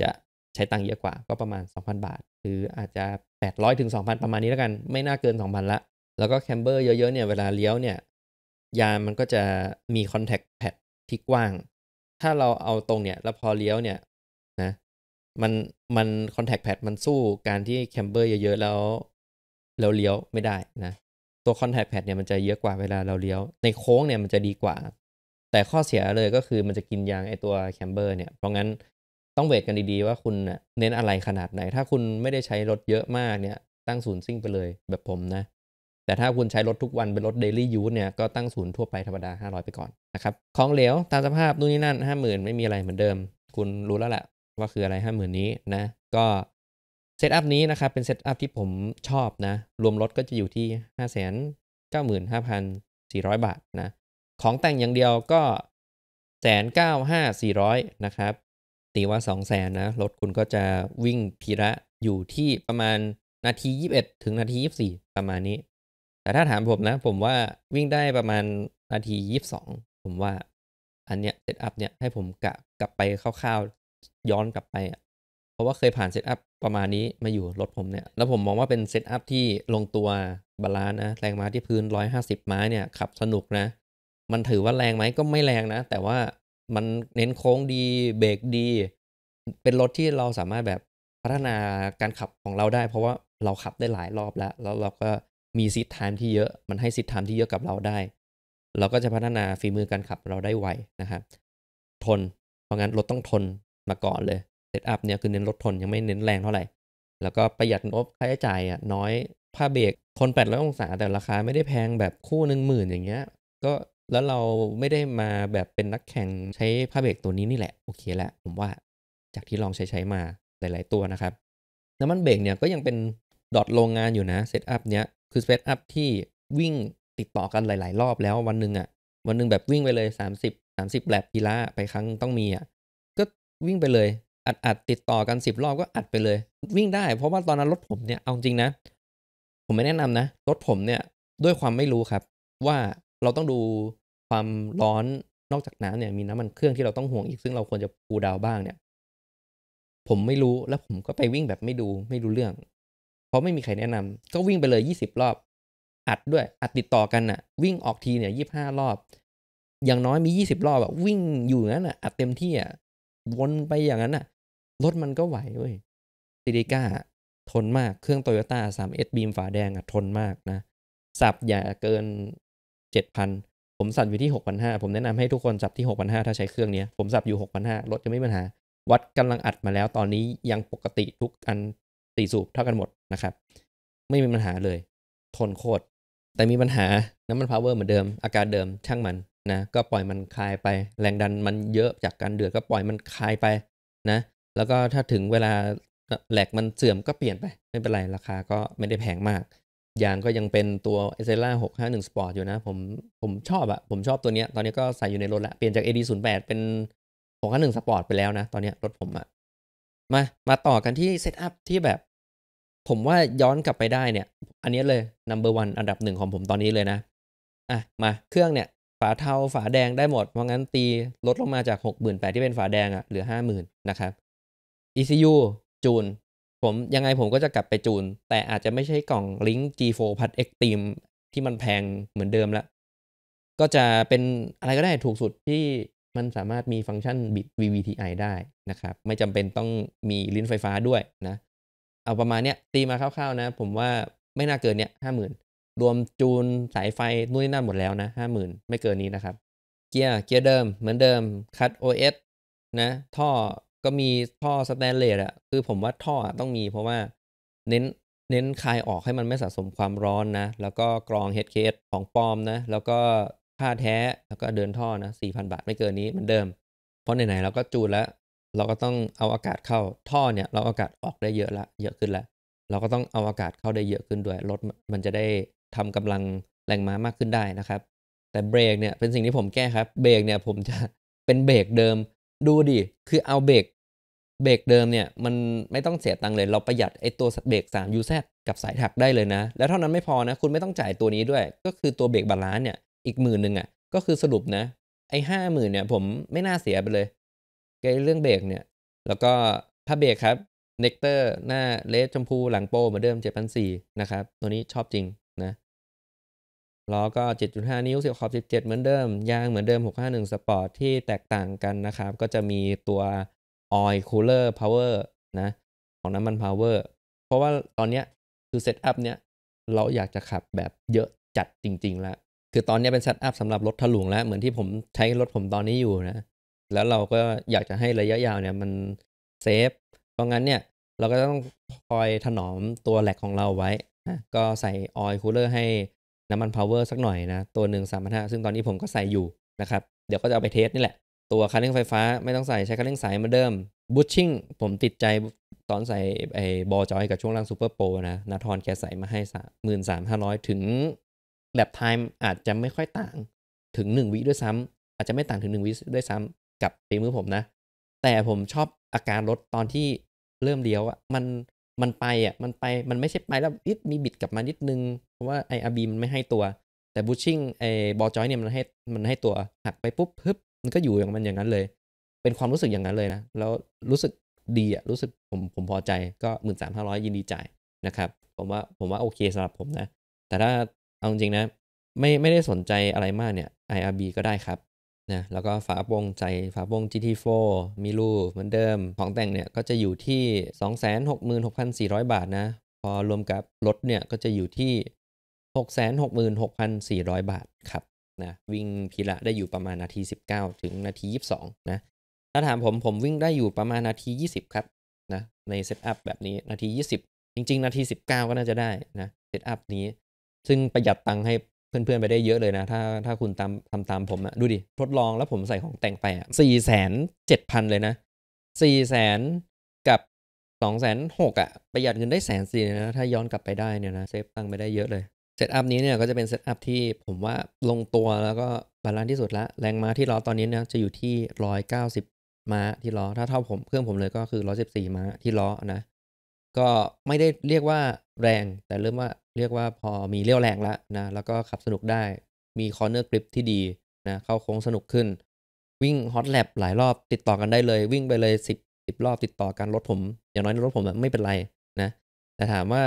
[SPEAKER 1] จะใช้ตังค์เยอะกว่าก็ประมาณ 2,000 บาทหรืออาจจะ800ถึง2,000ประมาณนี้แล้วกันไม่น่าเกิน2,000ละแล้วก็แคมเบอร์เยอะๆเนี่ยเวลาเลี้ยวเนี่ยยามันก็จะมีคอนแทคแพดที่กว้าง ถ้าเราเอาตรงเนี่ย แล้วพอเลี้ยวเนี่ยนะมันมันคอนแทคแพดมันสู้การที่แคมเบอร์เยอะๆแล้วเราเลี้ยวไม่ได้นะตัวคอนแทคแพดเนี่ยมันจะเยอะกว่าเวลาเราเลี้ยว ในโค้งเนี่ยมันจะดีกว่า แต่ข้อเสียเลยก็คือมันจะกินยางไอตัวแคมเบอร์เนี่ย เพราะงั้นต้องเวทกันดีๆว่าคุณเน้นอะไรขนาดไหน ถ้าคุณไม่ได้ใช้รถเยอะมากเนี่ย ตั้งศูนย์ซิ่งไปเลยแบบผมนะแต่ถ้าคุณใช้รถทุกวันเป็นรถเดลี่ยูสเนี่ย ก็ตั้งศูนย์ทั่วไปธรรมดา 500 ไปก่อนนะครับ ของเหลวตามสภาพนู่นนี่นั่น 50,000 ไม่มีอะไรเหมือนเดิม คุณรู้แล้วแหละว่าคืออะไร 50,000 นี้นะ ก็เซตอัพนี้นะครับ เป็นเซตอัพที่ผมชอบนะ รวมรถก็จะอยู่ที่ 5 9 5 4 0 0 บาทนะ ของแต่งอย่างเดียวก็แสนเก้าห้าสี่ร้อยนะครับ ตีว่าสองแสนนะ รถคุณก็จะวิ่งพีระอยู่ที่ประมาณนาที 21 ถึงนาที 24 ประมาณนี้แต่ถ้าถามผมนะ ผมว่าวิ่งได้ประมาณนาทียี่สิบสอง ผมว่าอันเนี้ยเซตอัพเนี้ยให้ผมกะกลับไปคร่าวๆย้อนกลับไปอ่ะเพราะว่าเคยผ่านเซตอัพประมาณนี้มาอยู่รถผมเนี่ย แล้วผมมองว่าเป็นเซตอัพที่ลงตัวบาลานนะ แรงม้าที่พื้นร้อยห้าสิบไม้เนี่ย ขับสนุกนะ มันถือว่าแรงไหมก็ไม่แรงนะ แต่ว่ามันเน้นโค้งดีเบรกดี เป็นรถที่เราสามารถแบบพัฒนาการขับของเราได้ เพราะว่าเราขับได้หลายรอบแล้ว แล้วเราก็มีซิทไทม์ที่เยอะมันให้ซิทไทม์ที่เยอะกับเราได้ เราก็จะพัฒนาฝีมือการขับเราได้ไวนะครับ ทนเพราะงั้น รถต้องทนมาก่อนเลยเซตอัพเนี่ย คือเน้นรถทน ยังไม่เน้นแรงเท่าไหร่ แล้วก็ประหยัดงบค่าใช้จ่ายอ่ะน้อย ผ้าเบรกทน800องศา แต่ราคาไม่ได้แพงแบบคู่หนึ่งหมื่นอย่างเงี้ยก็แล้วเราไม่ได้มาแบบเป็นนักแข่งใช้ผ้าเบรกตัวนี้นี่แหละ โอเคแหละผมว่าจากที่ลองใช้ใช้มาหลาย ๆตัวนะครับน้ำมันเบรกเนี่ยก็ยังเป็นดอทโรงงานอยู่นะเซตอัพเนี้ยคือสเปซอัพที่วิ่งติดต่อกันหลาย ๆ รอบแล้ววันหนึ่งอะ่ะวันหนึ่งแบบวิ่งไปเลย 30 30แลบกีฬาไปครั้งต้องมีอะ่ะก็วิ่งไปเลย อัดอัดติดต่อกัน 10 รอบก็อัดไปเลย วิ่งได้ เพราะว่าตอนนั้นรถผมเนี่ยเอาจริงนะผมไม่แนะนำนะรถผมเนี่ยด้วยความไม่รู้ครับ ว่าเราต้องดูความร้อนนอกจากน้ำเนี่ยมีน้ำมันเครื่องที่เราต้องห่วงอีกซึ่งเราควรจะคูดาวบ้างเนี่ยผมไม่รู้แล้วผมก็ไปวิ่งแบบไม่ดูไม่รู้เรื่องราะไม่มีใครแนะนำ ก็วิ่งไปเลย 20 รอบ อัดด้วย อัดติดต่อกันอ่ะ วิ่งออกทีเนี่ยยี่ห้ารอบ อย่างน้อยมียี่สิบรอบอบะวิ่งอยู่งั้นอ่ะ อัดเต็มที่อ่ะ วนไปอย่างนั้นอ่ะ รถมันก็ไหว เว้ยซิลิก้า ทนมาก เครื่องโตโยต้าสามเอสบีมฝาแดงอ่ะทนมากนะสับอย่าเกินเจ็ดพัน ผมสับอยู่ที่หกพันห้าผมแนะนำให้ทุกคนสับที่หกพันห้าถ้าใช้เครื่องเนี้ย ผมสับอยู่หกพันห้ารถจะไม่มีปัญหา วัดกำลังอัดมาแล้วตอนนี้ยังปกติทุกอันสี่สูบเท่ากันหมดนะครับ ไม่มีปัญหาเลยทนโคตรแต่มีปัญหา น้ำมันพาวเวอร์เหมือนเดิมอาการเดิมช่างมันนะก็ปล่อยมันคลายไป แรงดันมันเยอะจากการเดือดก็ปล่อยมันคลายไปนะแล้วก็ถ้าถึงเวลาแหลกมันเสื่อมก็เปลี่ยนไป ไม่เป็นไรราคาก็ไม่ได้แพงมาก ยางก็ยังเป็นตัวเอเซล่าหกห้าหนึ่งสปอร์ตอยู่นะ ผมผมชอบอะผมชอบตัวเนี้ยตอนนี้ก็ใส่อยู่ในรถละเปลี่ยนจากเอดีศูนย์แปดเป็นหกห้าหนึ่งสปอร์ตไปแล้วนะตอนนี้รถผมอะมามาต่อกันที่เซตอัพที่แบบผมว่าย้อนกลับไปได้เนี่ย อันนี้เลย number one อันดับหนึ่งของผมตอนนี้เลยนะ อ่ะมาเครื่องเนี่ย ฝาเทาฝาแดงได้หมดเพราะงั้นตีลดลงมาจาก 6 8 0 0 0ที่เป็นฝาแดงอะ่ะเหลือ50,000 นะครับ ECU จูน ผมยังไงผมก็จะกลับไปจูน แต่อาจจะไม่ใช่กล่องลิง k ์ G4 พัด x t e a m ที่มันแพงเหมือนเดิมละก็จะเป็นอะไรก็ได้ถูกสุดที่มันสามารถมีฟังก์ชันบิด VVTi ได้นะครับ ไม่จำเป็นต้องมีลิ้นไฟฟ้าด้วยนะเอาประมาณเนี้ยตีมาคร่าวๆนะ ผมว่าไม่น่าเกินเนี้ยห้าหมื่นรวมจูนสายไฟนู่นนี่นั่นหมดแล้วนะห้าหมื่นไม่เกินนี้นะครับเกียร์เกียร์เดิมเหมือนเดิมคัตโอเอสนะท่อก็มีท่อสแตนเลสอะคือผมว่าท่อต้องมีเพราะว่า เน้นเน้นคายออกให้มันไม่สะสมความร้อนนะแล้วก็กรองเฮดเคสของปลอมนะแล้วก็ค่าแท้แล้วก็เดินท่อนะสี่พันบาทไม่เกินนี้เหมือนเดิมเพราะไหนๆเราก็จูนแล้วเราก็ต้องเอาอากาศเข้าท่อเนี่ยเราอากาศออกได้เยอะละเยอะขึ้นละเราก็ต้องเอาอากาศเข้าได้เยอะขึ้นด้วยรถมันจะได้ทำกำลังแรงม้ามากขึ้นได้นะครับแต่เบรกเนี่ยเป็นสิ่งที่ผมแก้ครับ เบรกเนี่ยผมจะเป็นเบรกเดิมดูดิคือเอาเบรกเบรกเดิมเนี่ยมันไม่ต้องเสียตังค์เลย เราประหยัดไอ้ตัวเบรก3 UZ กับสายถักได้เลยนะ แล้วเท่านั้นไม่พอนะคุณไม่ต้องจ่ายตัวนี้ด้วย ก็คือตัวเบรกบาลานซ์เนี่ยอีกหมื่นหนึ่งอ่ะก็คือสรุปนะไอห้าหมื่นเนี่ยผมไม่น่าเสียไปเลยเรื่องเบรกเนี่ย แล้วก็ผ้าเบรกครับ เนกเตอร์หน้าเลสชมพูหลังโป เหมือนเดิม7,004นะครับ ตัวนี้ชอบจริงนะล้อก็ 7.5 นิ้วเสียบขอบ17เหมือนเดิม ยางเหมือนเดิม 651 สปอร์ตที่แตกต่างกันนะครับ ก็จะมีตัวออยล์คูลเลอร์พาวเวอร์นะ ของน้ำมันพาวเวอร์เพราะว่าตอนเนี้ยคือเซตอัพเนี้ยเราอยากจะขับแบบเยอะจัดจริงๆแล้ว คือตอนนี้เป็นเซตอัพสำหรับรถถลุงแล้วเหมือนที่ผมใช้รถผมตอนนี้อยู่นะแล้วเราก็อยากจะให้ระยะยาวเนี่ยมันเซฟ เพราะงั้นเนี่ยเราก็ต้องคอยถนอมตัวแหลกของเราไว้นะก็ใส่ออยล์คูลเลอร์ให้น้ำมันพาวเวอร์สักหน่อยนะ ตัวหนึ่งสามพันห้าซึ่งตอนนี้ผมก็ใส่อยู่นะครับ เดี๋ยวก็จะเอาไปเทสนี่แหละ ตัวคันเร่งไฟฟ้าไม่ต้องใส่ใช้คันเร่งสายมาเดิมบูชชิ่งผมติดใจตอนใส่ไอ้บอจอยกับช่วงล่างซูเปอร์โปรนะนาทอนแกใส่มาให้สามหมื่นสามห้าร้อยถึงแลบไทม์อาจจะไม่ค่อยต่าง ถึงหนึ่งวิด้วยซ้ำอาจจะไม่ต่างถึงหนึ่งวิด้วยซ้ำกับฝีมือผมนะ แต่ผมชอบอาการรถตอนที่เริ่มเลี้ยวอะมันมันไปอะมันไปมันไม่ใช่ไป แล้วนิดมีบิดกลับมานิดนึงเพราะว่าไออาบีมันไม่ให้ตัว แต่บูชิ่งไอบอจอยเนี่ยมันให้มันให้ตัวหักไปปุ๊บฮึบมันก็อยู่อย่างมันอย่างนั้นเลย เป็นความรู้สึกอย่างนั้นเลยนะ แล้วรู้สึกดีอะรู้สึกผมผมพอใจก็หมื่นสามพันร้อยยินดีจ่ายนะครับ ผมว่าผมว่าโอเคสำหรับผมนะ แต่ถ้าเอาจริงนะ ไม่ไม่ได้สนใจอะไรมากเนี่ย IRB ก็ได้ครับนะแล้วก็ฝาโป่งใจฝาโป่ง GT4 มีรูเหมือนเดิม ของแต่งเนี่ยก็จะอยู่ที่ 266,400 บาทนะ พอรวมกับรถเนี่ยก็จะอยู่ที่ 666,400 บาทครับนะวิ่งพีละได้อยู่ประมาณนาที 19 ถึงนาที 22 นะ ถ้าถามผมผมวิ่งได้อยู่ประมาณนาที 20 ครับนะในเซตอัพแบบนี้นาที 20 จริงๆ นาที 19 ก็น่าจะได้นะเซตอัพนี้ ซึ่งประหยัดตังค์ให้เพื่อนๆ ไปได้เยอะเลยนะ ถ้าถ้าคุณตามทำตามผมอะดูดิ ทดลองแล้วผมใส่ของแต่งไปอะสี่แสนเจ็ดพันเลยนะสี่แสนกับสองแสนหกอะประหยัดเงินได้แสนสี่นะถ้าย้อนกลับไปได้เนี่ยนะเซฟตังค์ไปได้เยอะเลยเซตอัพนี้เนี่ยก็จะเป็นเซตอัพที่ผมว่าลงตัวแล้วก็บาลานซ์ที่สุดละแรงม้าที่ล้อตอนนี้เนี่ยจะอยู่ที่ร้อยเก้าสิบม้าที่ล้อถ้าเท่าผม เครื่องผมเลยก็คือร้อยสิบสี่ม้าที่ล้อนะก็ไม่ได้เรียกว่าแรงแต่เริ่มว่าเรียกว่าพอมีเรี่ยวแรงแล้วนะแล้วก็ขับสนุกได้ มีคอร์เนอร์กริปที่ดีนะเข้าโค้งสนุกขึ้นวิ่งฮอตแลบหลายรอบติดต่อกันได้เลยวิ่งไปเลย 10ิบรอบติดต่อกันรถผม อย่างน้อยรถผมไม่เป็นไรนะ แต่ถามว่า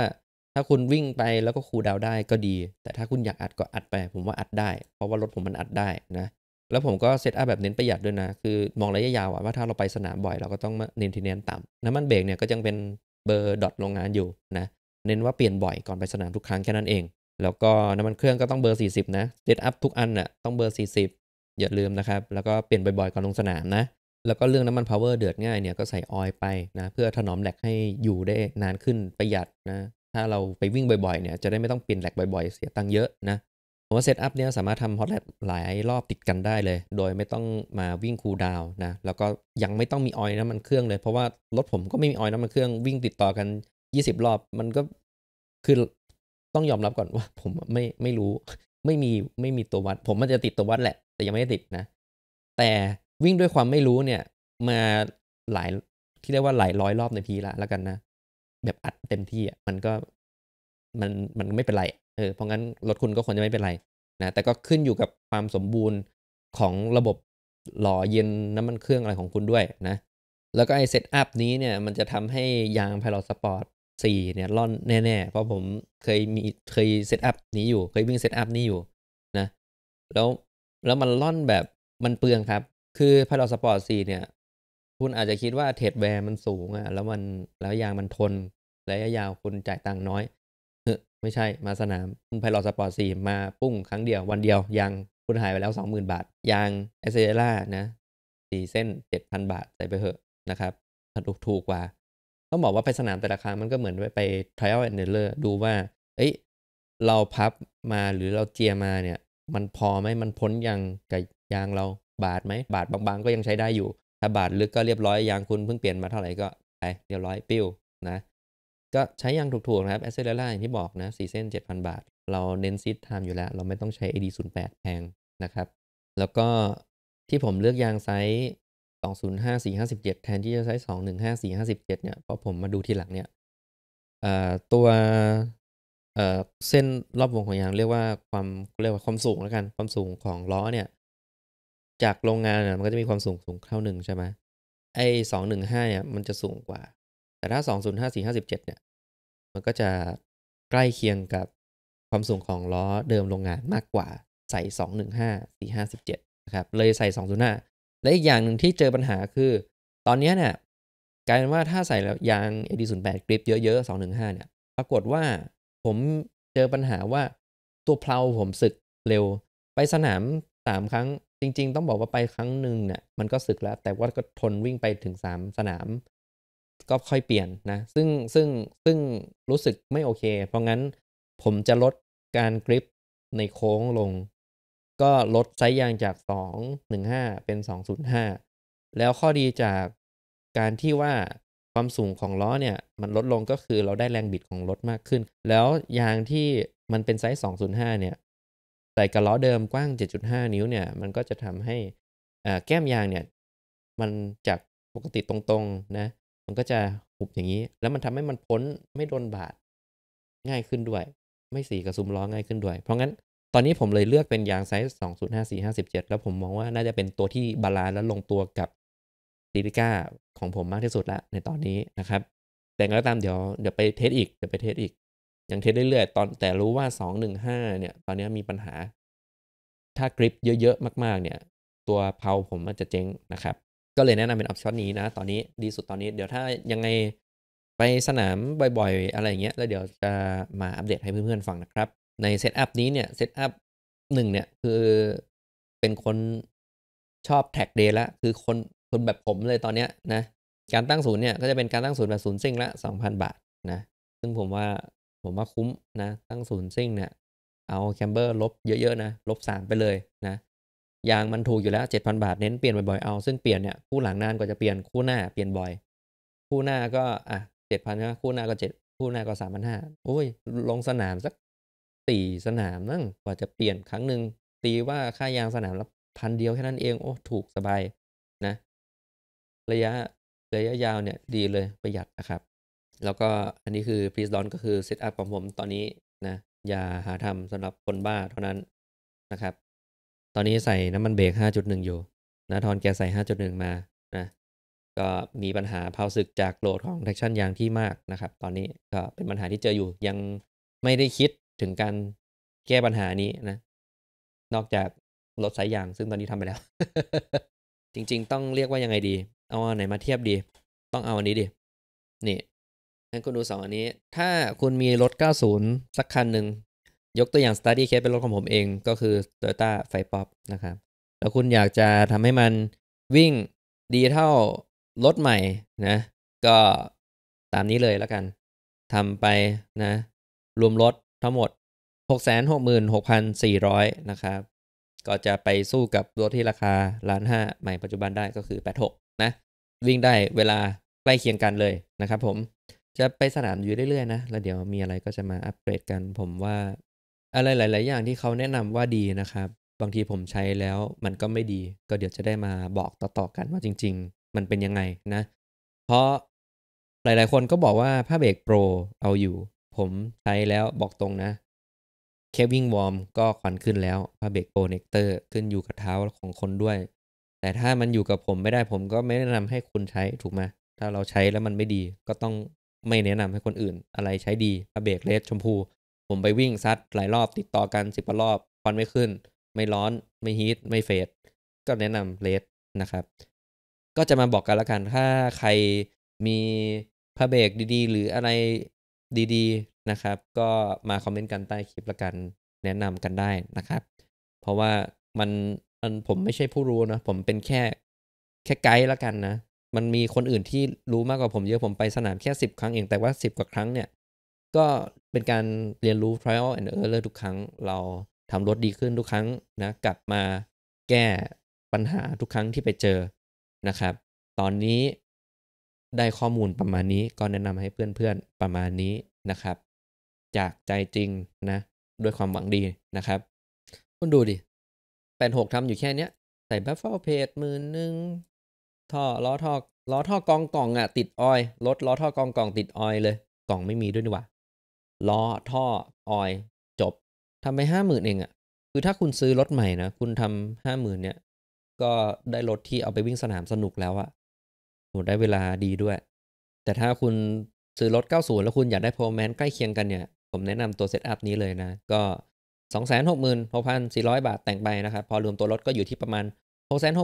[SPEAKER 1] ถ้าคุณวิ่งไปแล้วก็คูดาวได้ก็ดี แต่ถ้าคุณอยากอัดก็อัดไป ผมว่าอัดได้ เพราะว่ารถผมมันอัดได้นะ แล้วผมก็เซตอัพแบบเน้นประหยัดด้วยนะ คือมองระยะยาวว่าถ้าเราไปสนามบ่อยเราก็ต้องเน้นทีเน้นต่ำน้ำมันเบรกเนี่ยก็ยังเป็นเบอร์ดอทโรงงานอยู่นะเน้นว่าเปลี่ยนบ่อยก่อนไปสนามทุกครั้งแค่นั้นเอง แล้วก็น้ำมันเครื่องก็ต้องเบอร์ 40 นะเซตอัพทุกอันน่ะต้องเบอร์ 40 อย่าลืมนะครับ แล้วก็เปลี่ยนบ่อยๆ ก่อนลงสนามนะ แล้วก็เรื่องน้ำมันพาวเวอร์เดือดง่ายเนี่ยก็ใส่ออยไปนะ เพื่อถนอมแหลกให้อยู่ได้นานขึ้นประหยัดนะ ถ้าเราไปวิ่งบ่อยๆ เนี่ยจะได้ไม่ต้องเปลี่ยนแหลกบ่อยๆ เสียตังค์เยอะนะผมว่าเซตอัพเนี่ยสามารถทำฮอตแลดหลายรอบติดกันได้เลย โดยไม่ต้องมาวิ่งคูลดาวนะแล้วก็ยังไม่ต้องมีออยน้ำมันเครื่องเลย เพราะว่ารถผมก็ไม่มีออยน้ำมันเครื่องวิ่งติดต่อกันยี่สิบรอบมันก็คือต้องยอมรับก่อนว่าผมไม่ไม่รู้ไม่มีไม่มีตัววัด ผมมันจะติดตัววัดแหละแต่ยังไม่ได้ติดนะ แต่วิ่งด้วยความไม่รู้เนี่ย มาหลายที่เรียกว่าหลายร้อยรอบในพีละแล้วกันนะแบบอัดเต็มที่อ่ะมันก็มันมันไม่เป็นไรเออเพราะงั้นรถคุณก็ควรจะไม่เป็นไร นะ แต่ก็ขึ้นอยู่กับความสมบูรณ์ของระบบหล่อเย็นน้ำมันเครื่องอะไรของคุณด้วยนะ แล้วก็ไอเซตอัพนี้เนี่ยมันจะทำให้ยางพาราสปอร์ตสี่เนี่ยร่อนแน่ๆเพราะผมเคยมีเคยเซตอัพนี้อยู่เคยวิ่งเซตอัพนี้อยู่นะแล้วแล้วมันร่อนแบบมันเปลืองครับ คือพาราสปอร์ตสี่เนี่ย คุณอาจจะคิดว่า เทรดแวร์มันสูงอะ่ะแล้วมันแล้วยางมันทนระยะยาวคุณจ่ายตังค์น้อยเฮ้ไม่ใช่มาสนาม คุณพาราสปอร์ตสี่มาปุ้งครั้งเดียว วันเดียวยางคุณหายไปแล้วสองหมื่นบาท ยางเอเซล่านะสี่เส้นเจ็ดพันบาท ใส่ไปเถอะนะครับถูกถูกกว่าต้องบอกว่าไปสนามแต่ละครั้งมันก็เหมือนไปไป trial and error ดูว่า เอ้ย เราพับมาหรือเราเจียมาเนี่ย มันพอไหม มันพ้นยังกับยางเราบาดไหม บาดบางๆ ก็ยังใช้ได้อยู่ ถ้าบาดลึกก็เรียบร้อย ยางคุณเพิ่งเปลี่ยนมาเท่าไหร่ก็ไปเรียบร้อยปิ้วนะ ก็ใช้ยางถูกๆนะครับแอสเซอร์ล่าอย่างที่บอกนะสี่เส้น7,000บาท เราเน้นซิดไทม์อยู่แล้วเราไม่ต้องใช้ AD08 แพงนะครับ แล้วก็ที่ผมเลือกยางไซส์205457แทนที่จะใช้215457เนี่ยพอผมมาดูทีหลังเนี่ยตัวเส้นรอบวงของยาง เรียกว่าความเรียกว่าความสูงแล้วกันความสูงของล้อเนี่ยจากโรงงานมันก็จะมีความสูงสูงเท่าหนึ่งใช่ไหมไอ้สองหนึ่งห้าเนี่ยมันจะสูงกว่า แต่ถ้าสองศูนย์ห้าสี่ห้าสิบเจ็ดเนี่ยมันก็จะใกล้เคียงกับความสูงของล้อเดิมโรงงานมากกว่าใส่สองหนึ่งห้าสี่ห้าสิบเจ็ดนะครับเลยใส่สองศูนย์ห้าและอีกอย่างหนึ่งที่เจอปัญหาคือ ตอนนี้เนี่ยกลายเป็นว่าถ้าใส่ยาง AD08 กริป เยอะๆ 215 เนี่ย ปรากฏว่าผมเจอปัญหาว่าตัวเพลาผมสึกเร็ว ไปสนาม 3 ครั้งจริงๆ ต้องบอกว่าไปครั้งหนึ่งเนี่ยมันก็สึกแล้ว แต่ว่าก็ทนวิ่งไปถึง 3 สนาม ก็ค่อยเปลี่ยนนะ ซึ่งซึ่งซึ่งรู้สึกไม่โอเค เพราะงั้นผมจะลดการกริปในโค้งลงก็ลดไซส์ยางจาก215เป็น205แล้วข้อดีจากการที่ว่าความสูงของล้อเนี่ยมันลดลงก็คือเราได้แรงบิดของรถมากขึ้น แล้วยางที่มันเป็นไซส์205เนี่ยใส่กับล้อเดิมกว้าง 7.5 นิ้วเนี่ยมันก็จะทำให้แก้มยางเนี่ยมันจากปกติตรงๆนะมันก็จะหุบอย่างนี้ แล้วมันทำให้มันพ้นไม่โดนบาดง่ายขึ้นด้วย ไม่สีกระซุมล้อง่ายขึ้นด้วยเพราะงั้นตอนนี้ผมเลยเลือกเป็นยางไซส์205 4 5 7แล้วผมมองว่าน่าจะเป็นตัวที่บาลานซ์และลงตัวกับซิลิก้าของผมมากที่สุดละในตอนนี้นะครับ แต่ก็ตามเดี๋ยวเดี๋ยวไปเทสอีกเดี๋ยวไปเทสอีกยังเทสได้เรื่อยตอนแต่รู้ว่า 215เนี่ยตอนนี้มีปัญหา ถ้ากริปเยอะๆ มาก ๆ เนี่ย ตัวเพาผมมันจะเจ๊งนะครับ ก็เลยแนะนำเป็นออปชั่นนี้นะตอนนี้ดีสุดตอนนี้ เดี๋ยวถ้ายังไงไปสนามบ่อยๆ อะไรอย่างเงี้ย แล้วเดี๋ยวจะมาอัปเดตให้เพื่อนๆฟังนะครับในเซตอัพนี้เนี่ยเซตอัพหนึ่งเนี่ยคือเป็นคนชอบแท็กเดย์ละคือคนคนแบบผมเลยตอนเนี้ยนะ การตั้งศูนย์เนี่ยก็จะเป็นการตั้งศูนย์แบบศูนย์ซิ่งละสองพันบาท นะ ซึ่งผมว่าผมว่าคุ้มนะ ตั้งศูนย์ซิ่งเนี่ยเอาแคมเบอร์ ลบเยอะๆนะลบสามไปเลยนะยางมันถูกอยู่แล้วเจ็ดพันบาท เน้นเปลี่ยนบ่อยๆ เอา ซึ่งเปลี่ยนเนี่ยคู่หลังนานกว่าจะเปลี่ยน คู่หน้าเปลี่ยนบ่อยคู่หน้าก็อ่ะเจ็ดพันนะคู่หน้าก็เจ็ดคู่หน้าก็สามพนห้าโอ้ยลงสนามสักสี่สนามนั่งกว่าจะเปลี่ยนครั้งหนึ่งตีว่าค่ายางสนามละพันเดียวแค่นั้นเองโอ้ถูกสบายนะ ระยะระยะยาวเนี่ยดีเลยประหยัดนะครับแล้วก็อันนี้คือพรีสดอนก็คือเซตอัพของผมตอนนี้นะอย่าหาทำสำหรับคนบ้าเท่านั้นนะครับ ตอนนี้ใส่น้ำมันเบรก5.1 อยู่นะทอนแกใส่ 5.1 มานะก็มีปัญหาเผาศึกจากโหลดของแท็กชั่นยางที่มากนะครับ ตอนนี้ก็เป็นปัญหาที่เจออยู่ยังไม่ได้คิดถึงการแก้ปัญหานี้นะ นอกจากลดสายยางซึ่งตอนนี้ทำไปแล้ว จริงๆ ต้องเรียกว่ายังไงดี เอาอันไหนมาเทียบดี ต้องเอาอันนี้ดินี่ งั้นคุณดูสองอันนี้ ถ้าคุณมีรถ90 สักคันหนึ่ง ยกตัวอย่าง study case เป็นรถของผมเองก็คือ Toyota f i ป๊อปนะครับ แล้วคุณอยากจะทำให้มันวิ่งดีเท่ารถใหม่นะ ก็ตามนี้เลยแล้วกัน ทำไปนะ รวมรถทั้งหมด 666,400นะครับก็จะไปสู้กับรถที่ราคาล้านห้าใหม่ปัจจุบันได้ก็คือ 86นะวิ่งได้เวลาใกล้เคียงกันเลยนะครับผมจะไปสนามอยู่เรื่อยๆ นะ แล้วเดี๋ยวมีอะไรก็จะมาอัปเกรดกัน ผมว่า อะไรหลายๆอย่างที่เขาแนะนำว่าดีนะครับ บางทีผมใช้แล้วมันก็ไม่ดีก็เดี๋ยวจะได้มาบอกต่อๆกันว่าจริงๆมันเป็นยังไงนะ เพราะหลาย ๆคนก็บอกว่าผ้าเบรกโปรเอาอยู่ผมใช้แล้วบอกตรงนะเควิ่งวอร์มก็ควันขึ้นแล้วพาเบรกโปเนกเตอร์ขึ้นอยู่กับเท้าของคนด้วย แต่ถ้ามันอยู่กับผมไม่ได้ผมก็ไม่แนะนำให้คุณใช้ถูกไหมถ้าเราใช้แล้วมันไม่ดี ก็ต้องไม่แนะนำให้คนอื่น อะไรใช้ดีพาเบรกเลสชมพู ผมไปวิ่งซัดหลายรอบติดต่อกันสิบรอบควันไม่ขึ้น ไม่ร้อน ไม่ฮีท ไม่เฟดก็แนะนำเลสนะครับ ก็จะมาบอกกันละกันถ้าใครมีพาเบรกดีๆ หรืออะไรดี ๆนะครับก็มาคอมเมนต์กันใต้คลิปละกันแนะนำกันได้นะครับ เพราะว่ามันมันผมไม่ใช่ผู้รู้นะ ผมเป็นแค่แค่ไกด์ละกันนะ มันมีคนอื่นที่รู้มากกว่าผมเยอะผมไปสนามแค่สิบครั้งเองแต่ว่าสิบกว่าครั้งเนี่ย ก็เป็นการเรียนรู้ trial and error ทุกครั้ง เราทำรถดีขึ้นทุกครั้งนะ กลับมาแก้ปัญหาทุกครั้งที่ไปเจอนะครับ ตอนนี้ ได้ข้อมูลประมาณนี้ก็แนะนำให้เพื่อนๆประมาณนี้นะครับจากใจจริงนะ ด้วยความหวังดีนะครับ คุณดูดิแปดหกทำอยู่แค่เนี้ยใส่บัฟเฟอร์เพจหมื่นหนึ่งท่อล้อ ท่อล้อ ท่อกองกล่องอะ่ะติดออยรถล้อ ท่อกองกล่องติดออยเลย กล่องไม่มีด้วยนี่วาล้อ ท่อออยจบทำไปห้าหมื่นเองอะ่ะคือถ้าคุณซื้อรถใหม่นะ คุณทำห้าหมื่นเนี่ยก็ได้รถที่เอาไปวิ่งสนามสนุกแล้วอะหมดหได้เวลาดีด้วย แต่ถ้าคุณซื้อรถ90แล้วคุณอยากได้พอรแมนใกล้เคียงกันเนี่ยผมแนะนำตัวเซตอัพนี้เลยนะ ก็ 266,400 บาทแต่งไปนะครับ พอรวมตัวรถก็อยู่ที่ประมาณ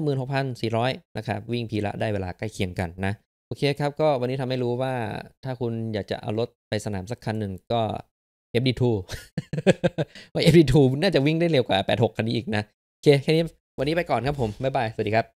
[SPEAKER 1] 666,400นะครับ วิ่งพีละได้เวลาใกล้เคียงกันนะ โอเคครับก็วันนี้ทำให้รู้ว่าถ้าคุณอยากจะเอารถไปสนามสักคันหนึ่งก็ FD2
[SPEAKER 2] ว่า FD2 น่าจะวิ่งได้เร็วกว่า 86 คันนี้อีกนะ โอเคแค่นี้ วันนี้ไปก่อนครับผม บ๊ายบาย สวัสดีครับ